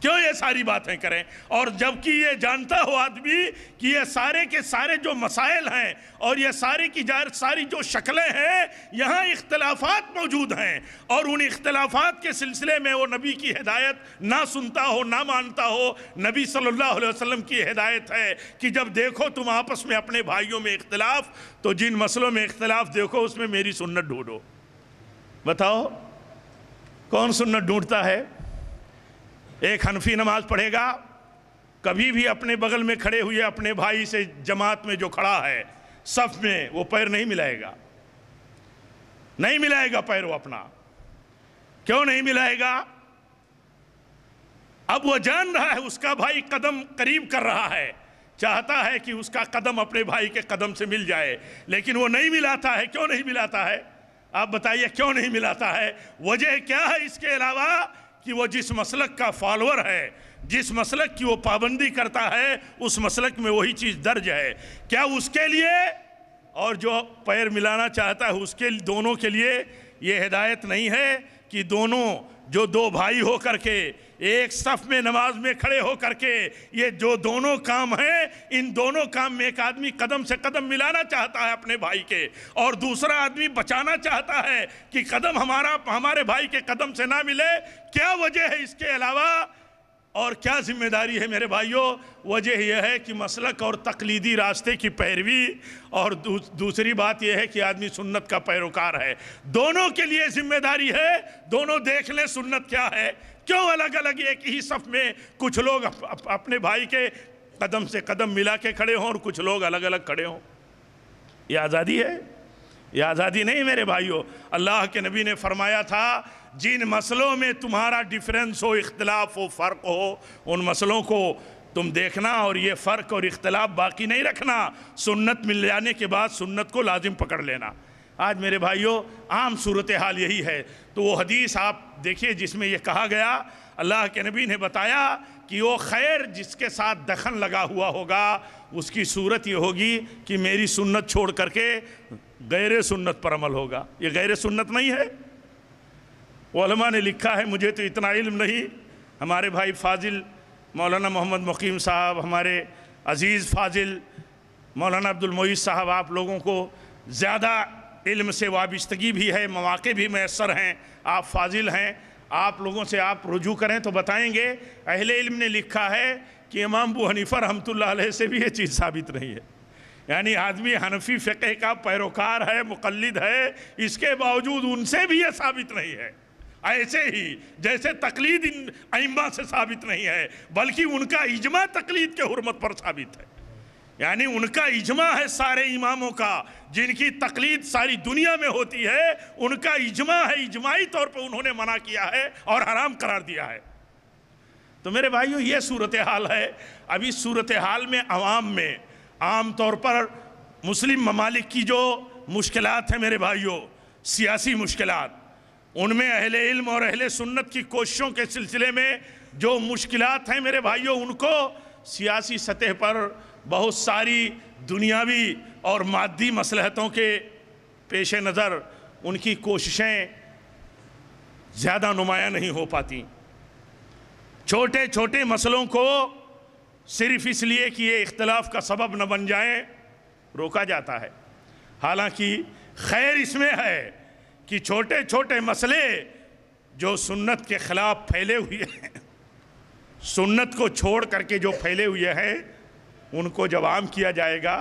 क्यों ये सारी बातें करें और जबकि ये जानता हो आदमी कि ये सारे के सारे जो मसाइल हैं और ये सारे की जा सारी जो शक्लें हैं यहाँ इख्तलाफात मौजूद हैं और उन इख्तलाफात के सिलसिले में वो नबी की हिदायत ना सुनता हो ना मानता हो नबी सल्लल्लाहु अलैहि वसल्लम की हिदायत है कि जब देखो तुम आपस में अपने भाइयों में इख्तलाफ तो जिन मसलों में इख्तलाफ देखो उसमें मेरी सुन्नत ढूंढो बताओ कौन सुन्नत ढूंढता है एक हनफी नमाज पढ़ेगा कभी भी अपने बगल में खड़े हुए अपने भाई से जमात में जो खड़ा है सफ में वो पैर नहीं मिलाएगा नहीं मिलाएगा पैर वो अपना क्यों नहीं मिलाएगा अब वो जान रहा है उसका भाई कदम करीब कर रहा है चाहता है कि उसका कदम अपने भाई के कदम से मिल जाए लेकिन वो नहीं मिलाता है क्यों नहीं मिलाता है आप बताइए क्यों नहीं मिलाता है वजह क्या है इसके अलावा कि वो जिस मसलक का फॉलोअर है जिस मसलक की वो पाबंदी करता है उस मसलक में वही चीज़ दर्ज है क्या उसके लिए और जो पैर मिलाना चाहता है उसके दोनों के लिए ये हिदायत नहीं है कि दोनों जो दो भाई हो करके एक सफ में नमाज में खड़े हो करके ये जो दोनों काम हैं इन दोनों काम में एक आदमी कदम से कदम मिलाना चाहता है अपने भाई के और दूसरा आदमी बचाना चाहता है कि कदम हमारा हमारे भाई के कदम से ना मिले क्या वजह है इसके अलावा और क्या जिम्मेदारी है मेरे भाइयों वजह यह है कि मसलक और तकलीदी रास्ते की पैरवी और दू, दूसरी बात यह है कि आदमी सुन्नत का पैरोकार है दोनों के लिए जिम्मेदारी है दोनों देख लें सुन्नत क्या है क्यों अलग अलग एक ही सफ में कुछ लोग अप, अप, अपने भाई के कदम से कदम मिला के खड़े हों और कुछ लोग अलग अलग खड़े हों ये आज़ादी है ये आज़ादी नहीं मेरे भाइयों अल्लाह के नबी ने फरमाया था जिन मसलों में तुम्हारा डिफरेंस हो इख्तलाफ हो फ़र्क हो उन मसलों को तुम देखना और ये फ़र्क और इख्तलाफ बाकी नहीं रखना सुन्नत मिल जाने के बाद सुन्नत को लाजिम पकड़ लेना आज मेरे भाइयों आम सूरत हाल यही है तो वो हदीस आप देखिए जिसमें यह कहा गया अल्लाह के नबी ने बताया कि वो खैर जिसके साथ दखन लगा हुआ होगा उसकी सूरत ये होगी कि मेरी सुन्नत छोड़ करके गैर सुन्नत पर अमल होगा ये गैर सुन्नत नहीं है वलमा ने लिखा है मुझे तो इतना इल्म नहीं हमारे भाई फाजिल मौलाना मोहम्मद मुकीम साहब हमारे अज़ीज़ फाजिल मौलाना अब्दुलमोईस साहब आप लोगों को ज़्यादा इल्म से वाबस्तगी भी है मौाक़े भी मैसर हैं आप फाजिल हैं आप लोगों से आप रुजू करें तो बताएँगे अहले इल्म ने लिखा है कि इमाम बू हनीफ़ा रहमत से भी ये चीज़ साबित नहीं है यानी आदमी हनफी फ़िके का पैरोकार है मुकलद है इसके बावजूद उनसे भी यह साबित नहीं है ऐसे ही जैसे तकलीद इन अइमा से साबित नहीं है बल्कि उनका इजमा तकलीद के हरमत पर साबित है यानी उनका इजमा है सारे इमामों का जिनकी तकलीद सारी दुनिया में होती है उनका इजमा है इजमाही तौर पर उन्होंने मना किया है और हराम करार दिया है तो मेरे भाइयों ये सूरत हाल है अभी सूरत हाल में आवाम में तौर पर मुस्लिम ममालिक की जो मुश्किल हैं मेरे भाइयों सियासी मुश्किल उनमें अहल इल्म और अहल सुन्नत की कोशिशों के सिलसिले में जो मुश्किल हैं मेरे भाइयों उनको सियासी सतह पर बहुत सारी दुनियावी और मादी मसलहतों के पेश नज़र उनकी कोशिशें ज़्यादा नुमाया नहीं हो पाती छोटे छोटे मसलों को सिर्फ इसलिए कि ये इख्तलाफ का सबब न बन जाए रोका जाता है हालांकि खैर इसमें है कि छोटे छोटे मसले जो सुन्नत के ख़िलाफ़ फैले हुए हैं सुन्नत को छोड़ करके जो फैले हुए हैं उनको जब आम किया जाएगा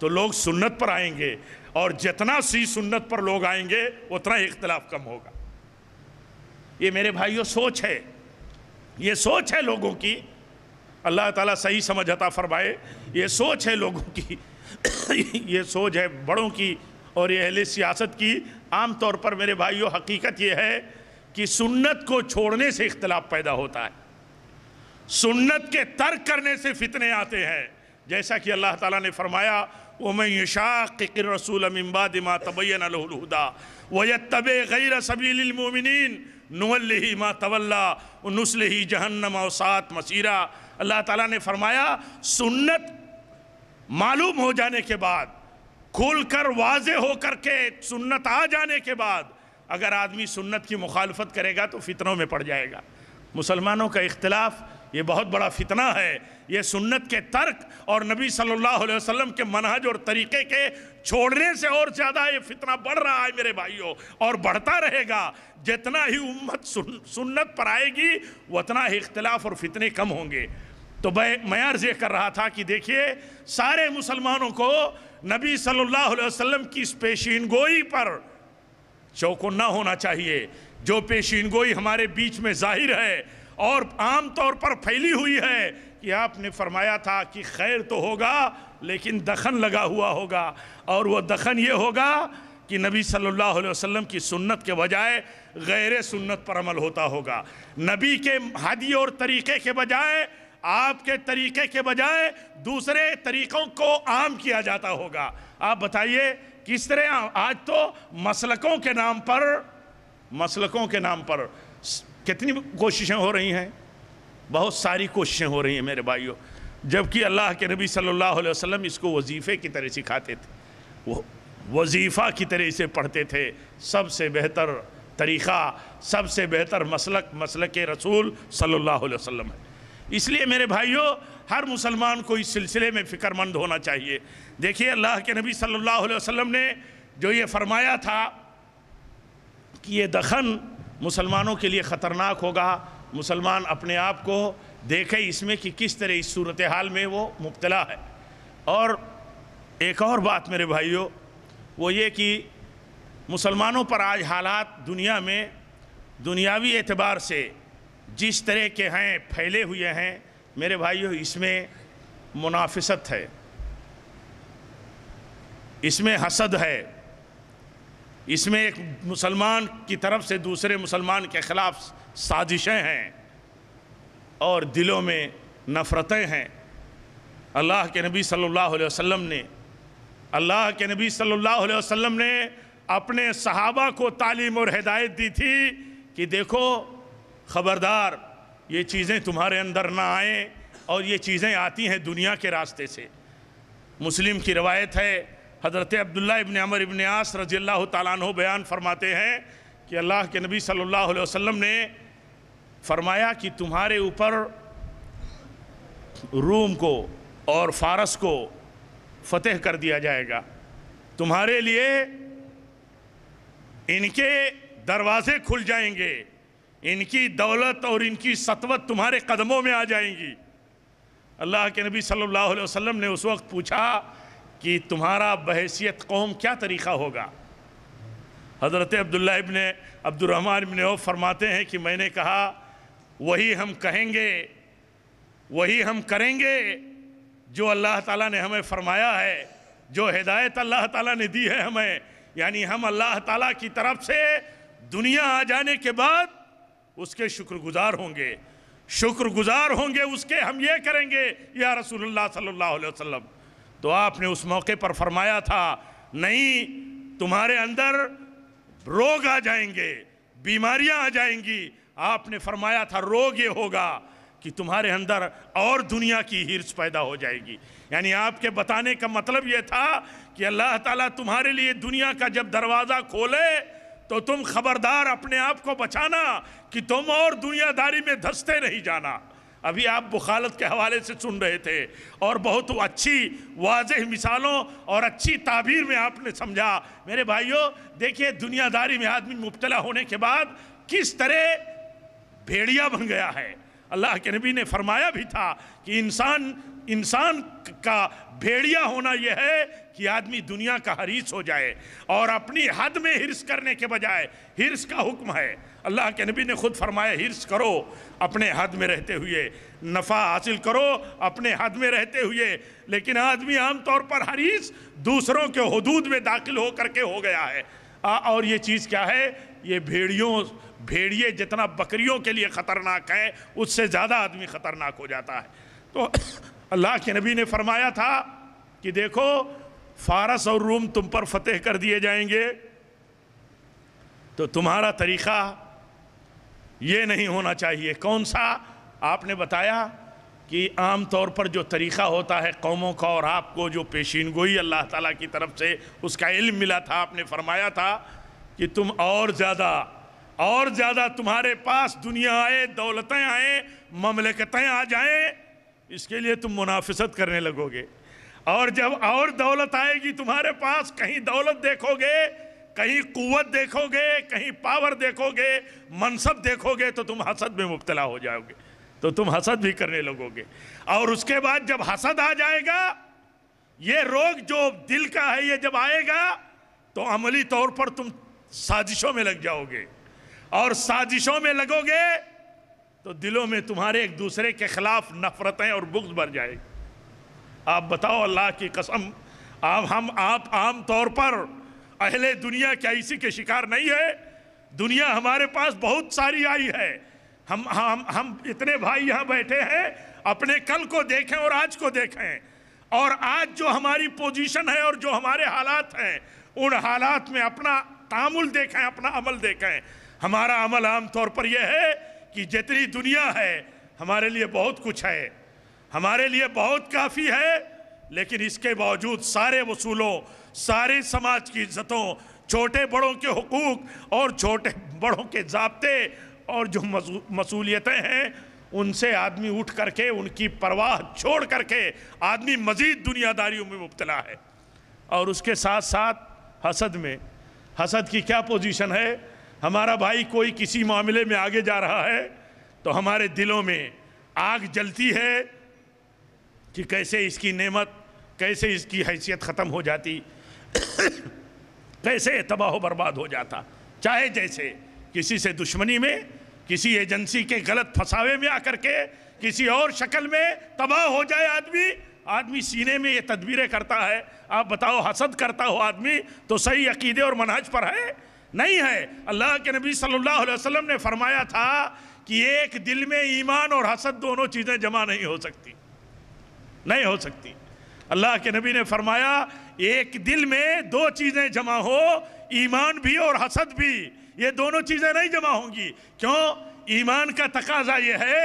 तो लोग सुन्नत पर आएंगे और जितना सी सुन्नत पर लोग आएंगे उतना इख्तलाफ कम होगा ये मेरे भाइयों सोच है ये सोच है लोगों की अल्लाह ताला सही समझ अता फरमाए ये सोच है लोगों की ये सोच है बड़ों की और ये अहले सियासत की आम तौर पर मेरे भाइयों हकीकत ये है कि सुन्नत को छोड़ने से इख्तलाफ पैदा होता है सुन्नत के तर्क करने से फितने आते हैं जैसा कि अल्लाह ताला ने फरमाया वमशाक़िर रसूल अम्बाद माँ व तब गैर सबीलमिन नवल माँ तवल्ला नसल जहन्नम अवसात मसीरा अल्लाह ताला ने फरमाया सुन्नत मालूम हो जाने के बाद खुल कर वाज हो कर के सुन्नत आ जाने के बाद अगर आदमी सुन्नत की मुखालफत करेगा तो फितनों में पड़ जाएगा मुसलमानों का इख्तलाफ ये बहुत बड़ा फितना है ये सुन्नत के तर्क और नबी सल्लल्लाहु अलैहि वसल्लम के मनहज और तरीके के छोड़ने से और ज़्यादा ये फितना बढ़ रहा है मेरे भाइयों और बढ़ता रहेगा जितना ही उम्मत सुन, सुन्नत पर आएगी उतना ही इख्तलाफ और फितने कम होंगे तो मैं अर्ज कर रहा था कि देखिए सारे मुसलमानों को नबी सल्लल्लाहु अलैहि वसल्लम की इस पेशीन गोई पर चौको ना होना चाहिए जो पेशीन गोई हमारे बीच में जाहिर है और आम तौर पर फैली हुई है कि आपने फरमाया था कि खैर तो होगा लेकिन दखन लगा हुआ होगा और वह दखन ये होगा कि नबी सल्लल्लाहु अलैहि वसल्लम की सुन्नत के बजाय गैर सुन्नत पर अमल होता होगा नबी के हादी और तरीक़े के बजाय आपके तरीके के बजाय दूसरे तरीकों को आम किया जाता होगा आप बताइए किस तरह आज तो मसलकों के नाम पर मसलकों के नाम पर कितनी कोशिशें हो रही हैं बहुत सारी कोशिशें हो रही हैं मेरे भाइयों जबकि अल्लाह के नबी सल्लल्लाहु अलैहि वसल्लम इसको वजीफ़े की तरह सिखाते थे वो वजीफ़ा की तरह इसे पढ़ते थे सबसे बेहतर तरीक़ा सबसे बेहतर मसलक मसल रसूल सल्लल्लाहु अलैहि वसल्लम है इसलिए मेरे भाइयों हर मुसलमान को इस सिलसिले में फ़िक्रमंद होना चाहिए देखिए अल्लाह के नबी सल्लल्लाहु अलैहि वसल्लम ने जो ये फरमाया था कि ये दखन मुसलमानों के लिए ख़तरनाक होगा मुसलमान अपने आप को देखे इसमें कि किस तरह इस सूरत हाल में वो मुबतला है और एक और बात मेरे भाइयों वो ये कि मुसलमानों पर आज हालात दुनिया में दुनियावी एतबार से जिस तरह के हैं फैले हुए हैं मेरे भाइयों इसमें मुनाफिसत है इसमें हसद है इसमें एक मुसलमान की तरफ से दूसरे मुसलमान के ख़िलाफ़ साजिशें हैं और दिलों में नफ़रतें हैं अल्लाह के नबी सल्लल्लाहु अलैहि वसल्लम ने अल्लाह के नबी सल्लल्लाहु अलैहि वसल्लम ने अपने सहाबा को तालीम और हिदायत दी थी कि देखो ख़बरदार ये चीज़ें तुम्हारे अंदर ना आएँ और ये चीज़ें आती हैं दुनिया के रास्ते से मुस्लिम की रवायत है हज़रत अब्दुल्ला इबन अमर इबन आस रजी अल्लाह तु बयान फरमाते हैं कि अल्लाह के नबी सल्लल्लाहु अलैहि वसल्लम ने फरमाया कि तुम्हारे ऊपर रूम को और फारस को फतेह कर दिया जाएगा तुम्हारे लिए इनके दरवाज़े खुल जाएंगे इनकी दौलत और इनकी सतवत तुम्हारे कदमों में आ जाएंगी अल्लाह के नबी सल्लल्लाहु अलैहि वसल्लम ने उस वक्त पूछा कि तुम्हारा बहसीत कौम क्या तरीक़ा होगा हज़रत अब्दुल्ला इबन अब्दुलरहमान इबन ओ फरमाते हैं कि मैंने कहा वही हम कहेंगे वही हम करेंगे जो अल्लाह ताला ने हमें फरमाया है जो हिदायत अल्लाह ताला ने दी है हमें यानी हम अल्लाह ताला की तरफ से दुनिया आ जाने के बाद उसके शुक्रगुजार होंगे शुक्रगुजार होंगे उसके हम ये करेंगे या रसूलुल्लाह सल्लल्लाहु अलैहि वसल्लम तो आपने उस मौके पर फरमाया था नहीं तुम्हारे अंदर रोग आ जाएंगे बीमारियां आ जाएंगी आपने फरमाया था रोग ये होगा कि तुम्हारे अंदर और दुनिया की हिर्स पैदा हो जाएगी यानी आपके बताने का मतलब ये था कि अल्लाह ताला तुम्हारे लिए दुनिया का जब दरवाज़ा खोले तो तुम खबरदार अपने आप को बचाना कि तुम और दुनियादारी में धंसते नहीं जाना अभी आप बुखालत के हवाले से सुन रहे थे और बहुत अच्छी वाज मिसालों और अच्छी ताबीर में आपने समझा मेरे भाइयों देखिए दुनियादारी में आदमी मुबतला होने के बाद किस तरह भेड़िया बन गया है अल्लाह के नबी ने फरमाया भी था कि इंसान इंसान का भेड़िया होना यह है कि आदमी दुनिया का हरीस हो जाए और अपनी हद में हिरस करने के बजाय हिरस का हुक्म है अल्लाह के नबी ने खुद फरमाया हिरस करो अपने हद में रहते हुए नफ़ा हासिल करो अपने हद में रहते हुए लेकिन आदमी आमतौर पर हरीस दूसरों के हदूद में दाखिल हो करके हो गया है आ, और ये चीज़ क्या है ये भेड़ियों भेड़िए जितना बकरियों के लिए ख़तरनाक है उससे ज़्यादा आदमी ख़तरनाक हो जाता है तो अल्लाह के नबी ने फरमाया था कि देखो फारस और रूम तुम पर फतेह कर दिए जाएंगे तो तुम्हारा तरीक़ा ये नहीं होना चाहिए कौन सा आपने बताया कि आम तौर पर जो तरीक़ा होता है कौमों का और आपको जो पेशीन गोई अल्लाह ताला की तरफ से उसका इल्म मिला था आपने फरमाया था कि तुम और ज़्यादा और ज़्यादा तुम्हारे पास दुनिया आए दौलतें आए ममलकतें आ जाएँ इसके लिए तुम मुनाफसत करने लगोगे और जब और दौलत आएगी तुम्हारे पास कहीं दौलत देखोगे कहीं कुवत देखोगे कहीं पावर देखोगे मनसब देखोगे तो तुम हसद में मुबतला हो जाओगे तो तुम हसद भी करने लगोगे और उसके बाद जब हसद आ जाएगा ये रोग जो दिल का है ये जब आएगा तो अमली तौर पर तुम साजिशों में लग जाओगे और साजिशों में लगोगे तो दिलों में तुम्हारे एक दूसरे के खिलाफ नफरतें और बुग्ज भर जाएगी आप बताओ अल्लाह की कसम आप हम आप आम तौर पर अहले दुनिया क्या इसी के शिकार नहीं है दुनिया हमारे पास बहुत सारी आई है हम हम हम इतने भाई यहाँ बैठे हैं अपने कल को देखें और आज को देखें और आज जो हमारी पोजीशन है और जो हमारे हालात हैं उन हालात में अपना तामुल देखें अपना अमल देखें हमारा अमल आम तौर पर यह है कि जितनी दुनिया है हमारे लिए बहुत कुछ है हमारे लिए बहुत काफ़ी है लेकिन इसके बावजूद सारे वसूलों सारे समाज की इज्जतों छोटे बड़ों के हकूक़ और छोटे बड़ों के जबते और जो मसूलियतें हैं उनसे आदमी उठ करके उनकी परवाह छोड़ करके आदमी मज़ीद दुनियादारियों में मुबतला है और उसके साथ साथ हसद में हसद की क्या पोजीशन है हमारा भाई कोई किसी मामले में आगे जा रहा है तो हमारे दिलों में आग जलती है कि कैसे इसकी नेमत कैसे इसकी हैसियत ख़त्म हो जाती कैसे तबाह बर्बाद हो जाता चाहे जैसे किसी से दुश्मनी में किसी एजेंसी के गलत फसावे में आकर के किसी और शक्ल में तबाह हो जाए आदमी आदमी सीने में ये तदबीरें करता है आप बताओ हसद करता हो आदमी तो सही अकीदे और मनाज पर है नहीं है अल्लाह के नबी सल्लल्लाहु अलैहि वसल्लम ने फरमाया था कि एक दिल में ईमान और हसद दोनों चीज़ें जमा नहीं हो सकती नहीं हो सकती अल्लाह के नबी ने फरमाया एक दिल में दो चीज़ें जमा हो ईमान भी और हसद भी ये दोनों चीज़ें नहीं जमा होंगी क्यों ईमान का तकाजा ये है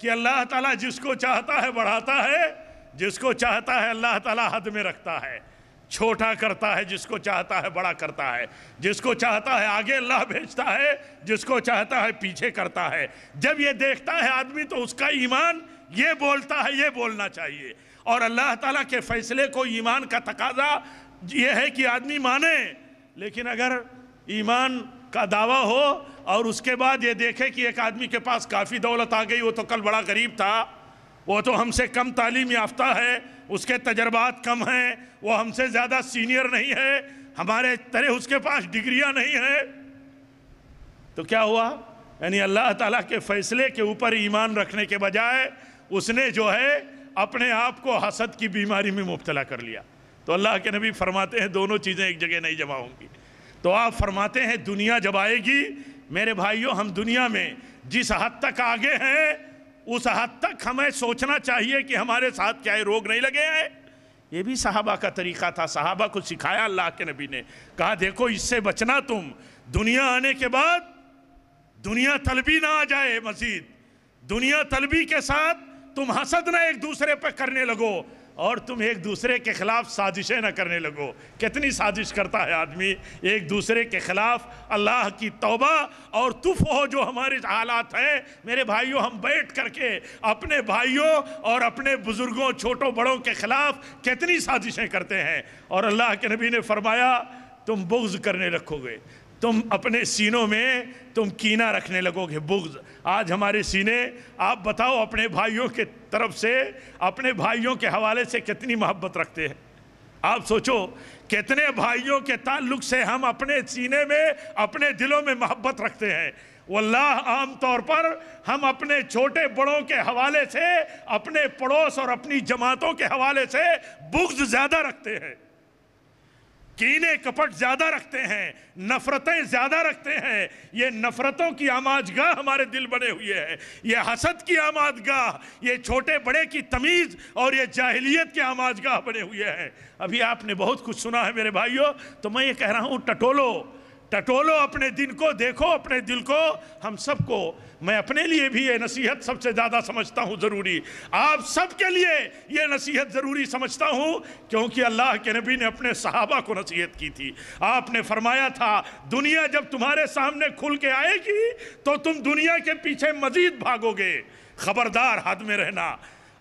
कि अल्लाह ताला जिसको चाहता है बढ़ाता है जिसको चाहता है अल्लाह ताला हद में रखता है छोटा करता है जिसको चाहता है बड़ा करता है जिसको चाहता है आगे अल्लाह भेजता है जिसको चाहता है पीछे करता है जब ये देखता है आदमी तो उसका ईमान ये बोलता है ये बोलना चाहिए और अल्लाह ताला के फ़ैसले को ईमान का तकाजा ये है कि आदमी माने लेकिन अगर ईमान का दावा हो और उसके बाद ये देखे कि एक आदमी के पास काफ़ी दौलत आ गई वो तो कल बड़ा गरीब था वो तो हमसे कम तालीम याफ्ता है उसके तजर्बात कम हैं वो हमसे ज़्यादा सीनियर नहीं है हमारे तरह उसके पास डिग्रियाँ नहीं है तो क्या हुआ यानी अल्लाह ताला के फ़ैसले के ऊपर ईमान रखने के बजाय उसने जो है अपने आप को हसद की बीमारी में मुबतला कर लिया तो अल्लाह के नबी फरमाते हैं दोनों चीज़ें एक जगह नहीं जमा होंगी तो आप फरमाते हैं दुनिया जब आएगी मेरे भाइयों हम दुनिया में जिस हद तक आगे हैं उस हद तक हमें सोचना चाहिए कि हमारे साथ क्या रोग नहीं लगे हैं ये भी साहबा का तरीक़ा था साहबा को सिखाया अल्लाह के नबी ने कहा देखो इससे बचना तुम दुनिया आने के बाद दुनिया तलबी ना आ जाए मजीद दुनिया तलबी के साथ तुम हसद ना एक दूसरे पर करने लगो और तुम एक दूसरे के खिलाफ साजिशें ना करने लगो कितनी साजिश करता है आदमी एक दूसरे के खिलाफ अल्लाह की तौबा और तुफ हो जो हमारे हालात हैं मेरे भाइयों हम बैठ करके अपने भाइयों और अपने बुज़ुर्गों छोटों बड़ों के खिलाफ कितनी साजिशें करते हैं और अल्लाह के नबी ने फरमाया तुम बुग्ज़ करने रखोगे तुम अपने सीनों में तुम कीना रखने लगोगे बुग्ज आज हमारे सीने आप बताओ अपने भाइयों के तरफ से अपने भाइयों के हवाले से कितनी मोहब्बत रखते हैं आप सोचो कितने भाइयों के ताल्लुक से हम अपने सीने में अपने दिलों में मोहब्बत रखते हैं वल्लाह आम तौर पर हम अपने छोटे बड़ों के हवाले से अपने पड़ोस और अपनी जमातों के हवाले से बुग्ज ज़्यादा रखते हैं कीने कपट ज्यादा रखते हैं नफरतें ज्यादा रखते हैं ये नफरतों की आमाजगाह हमारे दिल बने हुए हैं ये हसद की आमाजगाह ये छोटे बड़े की तमीज़ और ये जाहिलियत के आमाजगाह बने हुए हैं अभी आपने बहुत कुछ सुना है मेरे भाइयों तो मैं ये कह रहा हूँ टटोलो टटोलो अपने दिन को देखो अपने दिल को हम सबको मैं अपने लिए भी ये नसीहत सबसे ज़्यादा समझता हूँ ज़रूरी आप सबके लिए ये नसीहत ज़रूरी समझता हूँ क्योंकि अल्लाह के नबी ने अपने सहाबा को नसीहत की थी आपने फरमाया था दुनिया जब तुम्हारे सामने खुल के आएगी तो तुम दुनिया के पीछे मज़ीद भागोगे खबरदार हाथ में रहना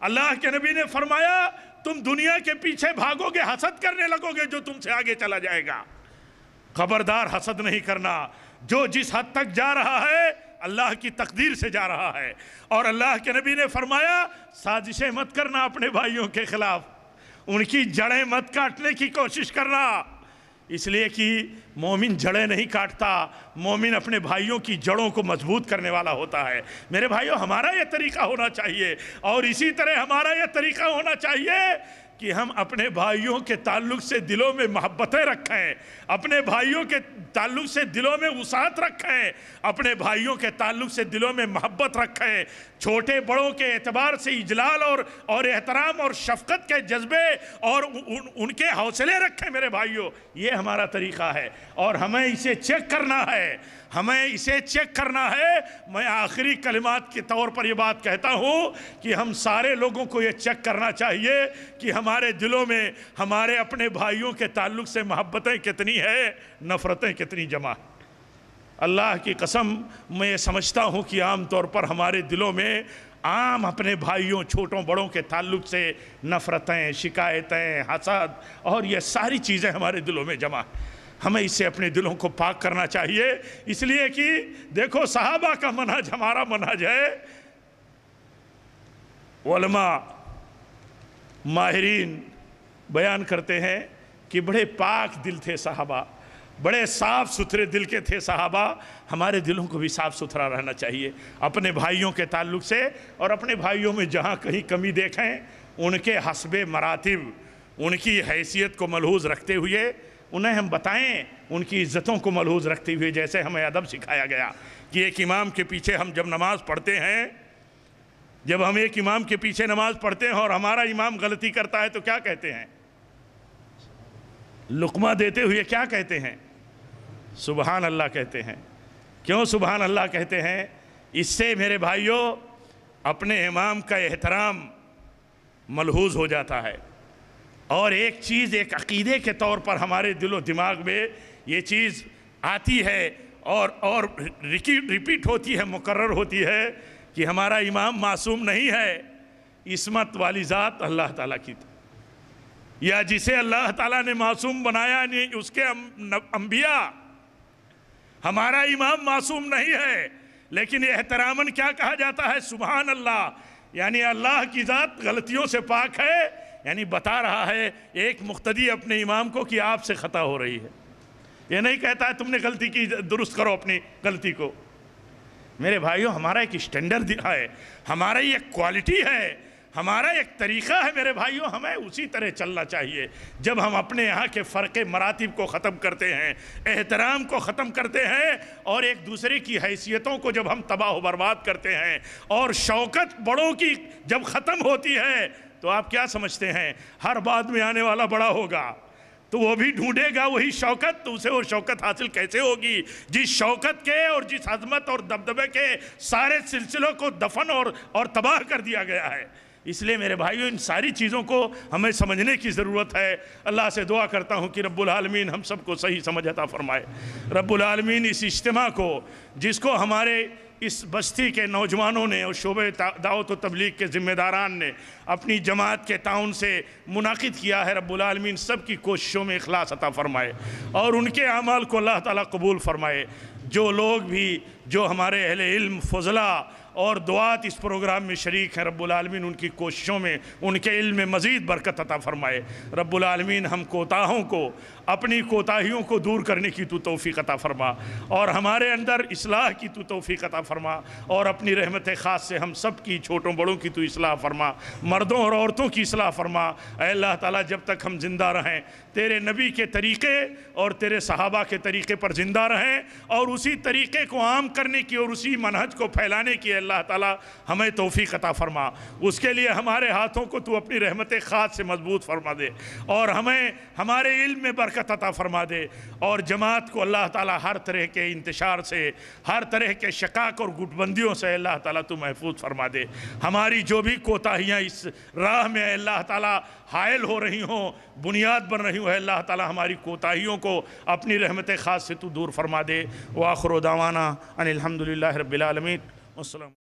अल्लाह के नबी ने फरमाया तुम दुनिया के पीछे भागोगे हसद करने लगोगे जो तुमसे आगे चला जाएगा खबरदार हसद नहीं करना जो जिस हद तक जा रहा है अल्लाह की तकदीर से जा रहा है और अल्लाह के नबी ने फरमाया साजिशें मत करना अपने भाइयों के खिलाफ उनकी जड़ें मत काटने की कोशिश करना इसलिए कि मोमिन जड़ें नहीं काटता मोमिन अपने भाइयों की जड़ों को मजबूत करने वाला होता है मेरे भाइयों हमारा यह तरीका होना चाहिए और इसी तरह हमारा यह तरीका होना चाहिए कि हम अपने भाइयों के ताल्लुक से दिलों में मोहब्बतें रखें अपने भाइयों के ताल्लुक से दिलों में वसात रखें अपने भाइयों के ताल्लुक से दिलों में मोहब्बत रखें छोटे बड़ों के एतबार से इजलाल और और एहतराम और शफकत के जज्बे और उ, उन, उनके हौसले रखें मेरे भाइयों ये हमारा तरीक़ा है और हमें इसे चेक करना है हमें इसे चेक करना है मैं आखिरी कलिमात के तौर पर यह बात कहता हूँ कि हम सारे लोगों को ये चेक करना चाहिए कि हमारे दिलों में हमारे अपने भाइयों के ताल्लुक से मोहब्बतें कितनी है नफ़रतें कितनी जमा अल्लाह की कसम मैं ये समझता हूँ कि आम तौर पर हमारे दिलों में आम अपने भाइयों छोटों बड़ों के ताल्लुक से नफ़रतें शिकायतें हसद और ये सारी चीज़ें हमारे दिलों में जमा हमें इससे अपने दिलों को पाक करना चाहिए इसलिए कि देखो साहबा का मनाज हमारा मनाज है वलमा माहरीन बयान करते हैं कि बड़े पाक दिल थे साहबा बड़े साफ़ सुथरे दिल के थे साहबा हमारे दिलों को भी साफ़ सुथरा रहना चाहिए अपने भाइयों के ताल्लुक से और अपने भाइयों में जहाँ कहीं कमी देखें उनके हसब मरातब उनकी हैसियत को मलहूज रखते हुए उन्हें हम बताएं उनकी इज़्ज़तों को मलहूज रखते हुए जैसे हमें अदब सिखाया गया कि एक इमाम के पीछे हम जब नमाज़ पढ़ते हैं जब हम एक इमाम के पीछे नमाज़ पढ़ते हैं और हमारा इमाम गलती करता है तो क्या कहते हैं लुकमा देते हुए क्या कहते हैं सुबहान अल्लाह कहते हैं क्यों सुबहान अल्लाह कहते हैं इससे मेरे भाइयों अपने इमाम का एहतराम मलहूज हो जाता है और एक चीज़ एक अकीदे के तौर पर हमारे दिलो दिमाग में ये चीज़ आती है और और रिपीट होती है मुकर्र होती है कि हमारा इमाम मासूम नहीं है इसमत वाली ज़ात अल्लाह ताला की थी या जिसे अल्लाह ताला ने मासूम बनाया नहीं उसके अम्बिया हमारा इमाम मासूम नहीं है लेकिन एहतरामन क्या कहा जाता है सुबहान अल्लाह यानी अल्लाह की ज़ात गलतियों से पाक है यानी बता रहा है एक मुख्तदी अपने इमाम को कि आपसे ख़ता हो रही है ये नहीं कहता है तुमने गलती की दुरुस्त करो अपनी गलती को मेरे भाइयों हमारा एक स्टैंडर्ड है हमारा एक क्वालिटी है हमारा एक तरीक़ा है मेरे भाइयों हमें उसी तरह चलना चाहिए जब हम अपने यहाँ के फ़र्क़ मरातब को ख़त्म करते हैं एहतराम को ख़त्म करते हैं और एक दूसरे की हैसियतों को जब हम तबाह बर्बाद करते हैं और शौकत बड़ों की जब ख़त्म होती है तो आप क्या समझते हैं हर बात में आने वाला बड़ा होगा तो वो भी ढूंढेगा वही शौकत तो उसे वो शौकत हासिल कैसे होगी जिस शौकत के और जिस अजमत और दबदबे के सारे सिलसिलों को दफन और और तबाह कर दिया गया है इसलिए मेरे भाइयों इन सारी चीज़ों को हमें समझने की ज़रूरत है अल्लाह से दुआ करता हूँ कि रब्बुलमीन हम सबको सही समझ अता फ़रमाए रब्बुलमीन इस इज्तम को जिसको हमारे इस बस्ती के नौजवानों ने और शोबे दावत व तबलीग के ज़िम्मेदारान ने अपनी जमात के ताउन से मुनद किया है रबालमीन सब की कोशिशों में अखलास अता फ़रमाए और उनके अमल को अल्लाह ताली कबूल फ़रमाए जो लोग भी जो हमारे अहल इल्म फजला और दुआत इस प्रोग्राम में शरीक हैं रब्लमीन उनकी कोशिशों में उनके इल्म में मज़ीद बरकत अता फ़रमाए रबालमीन हम कोताहों को अपनी कोताहियों को दूर करने की तो तोफ़ी फरमा और हमारे अंदर इसलाह की तो तोफ़ी फरमा और अपनी रहमत ख़ास से हम सब की छोटों बड़ों की तो इसलाह फरमा मर्दों और औरतों की इसलाह फरमा अल्लाह ताला जब तक हम ज़िंदा रहें तेरे नबी के तरीक़े और तेरे सहाबा के तरीक़े पर ज़िंदा रहें और उसी तरीक़े को आम करने की और उसी मनहज को फैलाने की अल्लाह ताला हमें तोफ़ी कता फरमा उसके लिए हमारे हाथों को तो अपनी रहमत ख़ास से मजबूत फरमा दे और हमें हमारे इल्म में बरकत बरकत अता फरमा दे और जमात को अल्लाह ताला हर तरह के इंतशार से हर तरह के शकाक और गुटबंदियों से अल्लाह ताला तू महफूज फरमा दे हमारी जो भी कोताहियाँ इस राह में अल्लाह ताला हायल हो रही हों बुनियाद बन रही हो अल्लाह ताला हमारी कोताहियों को अपनी रहमत ख़ास से तू दूर फरमा दे वाखर दावाना अनिलहमदिल्ला रबालमीन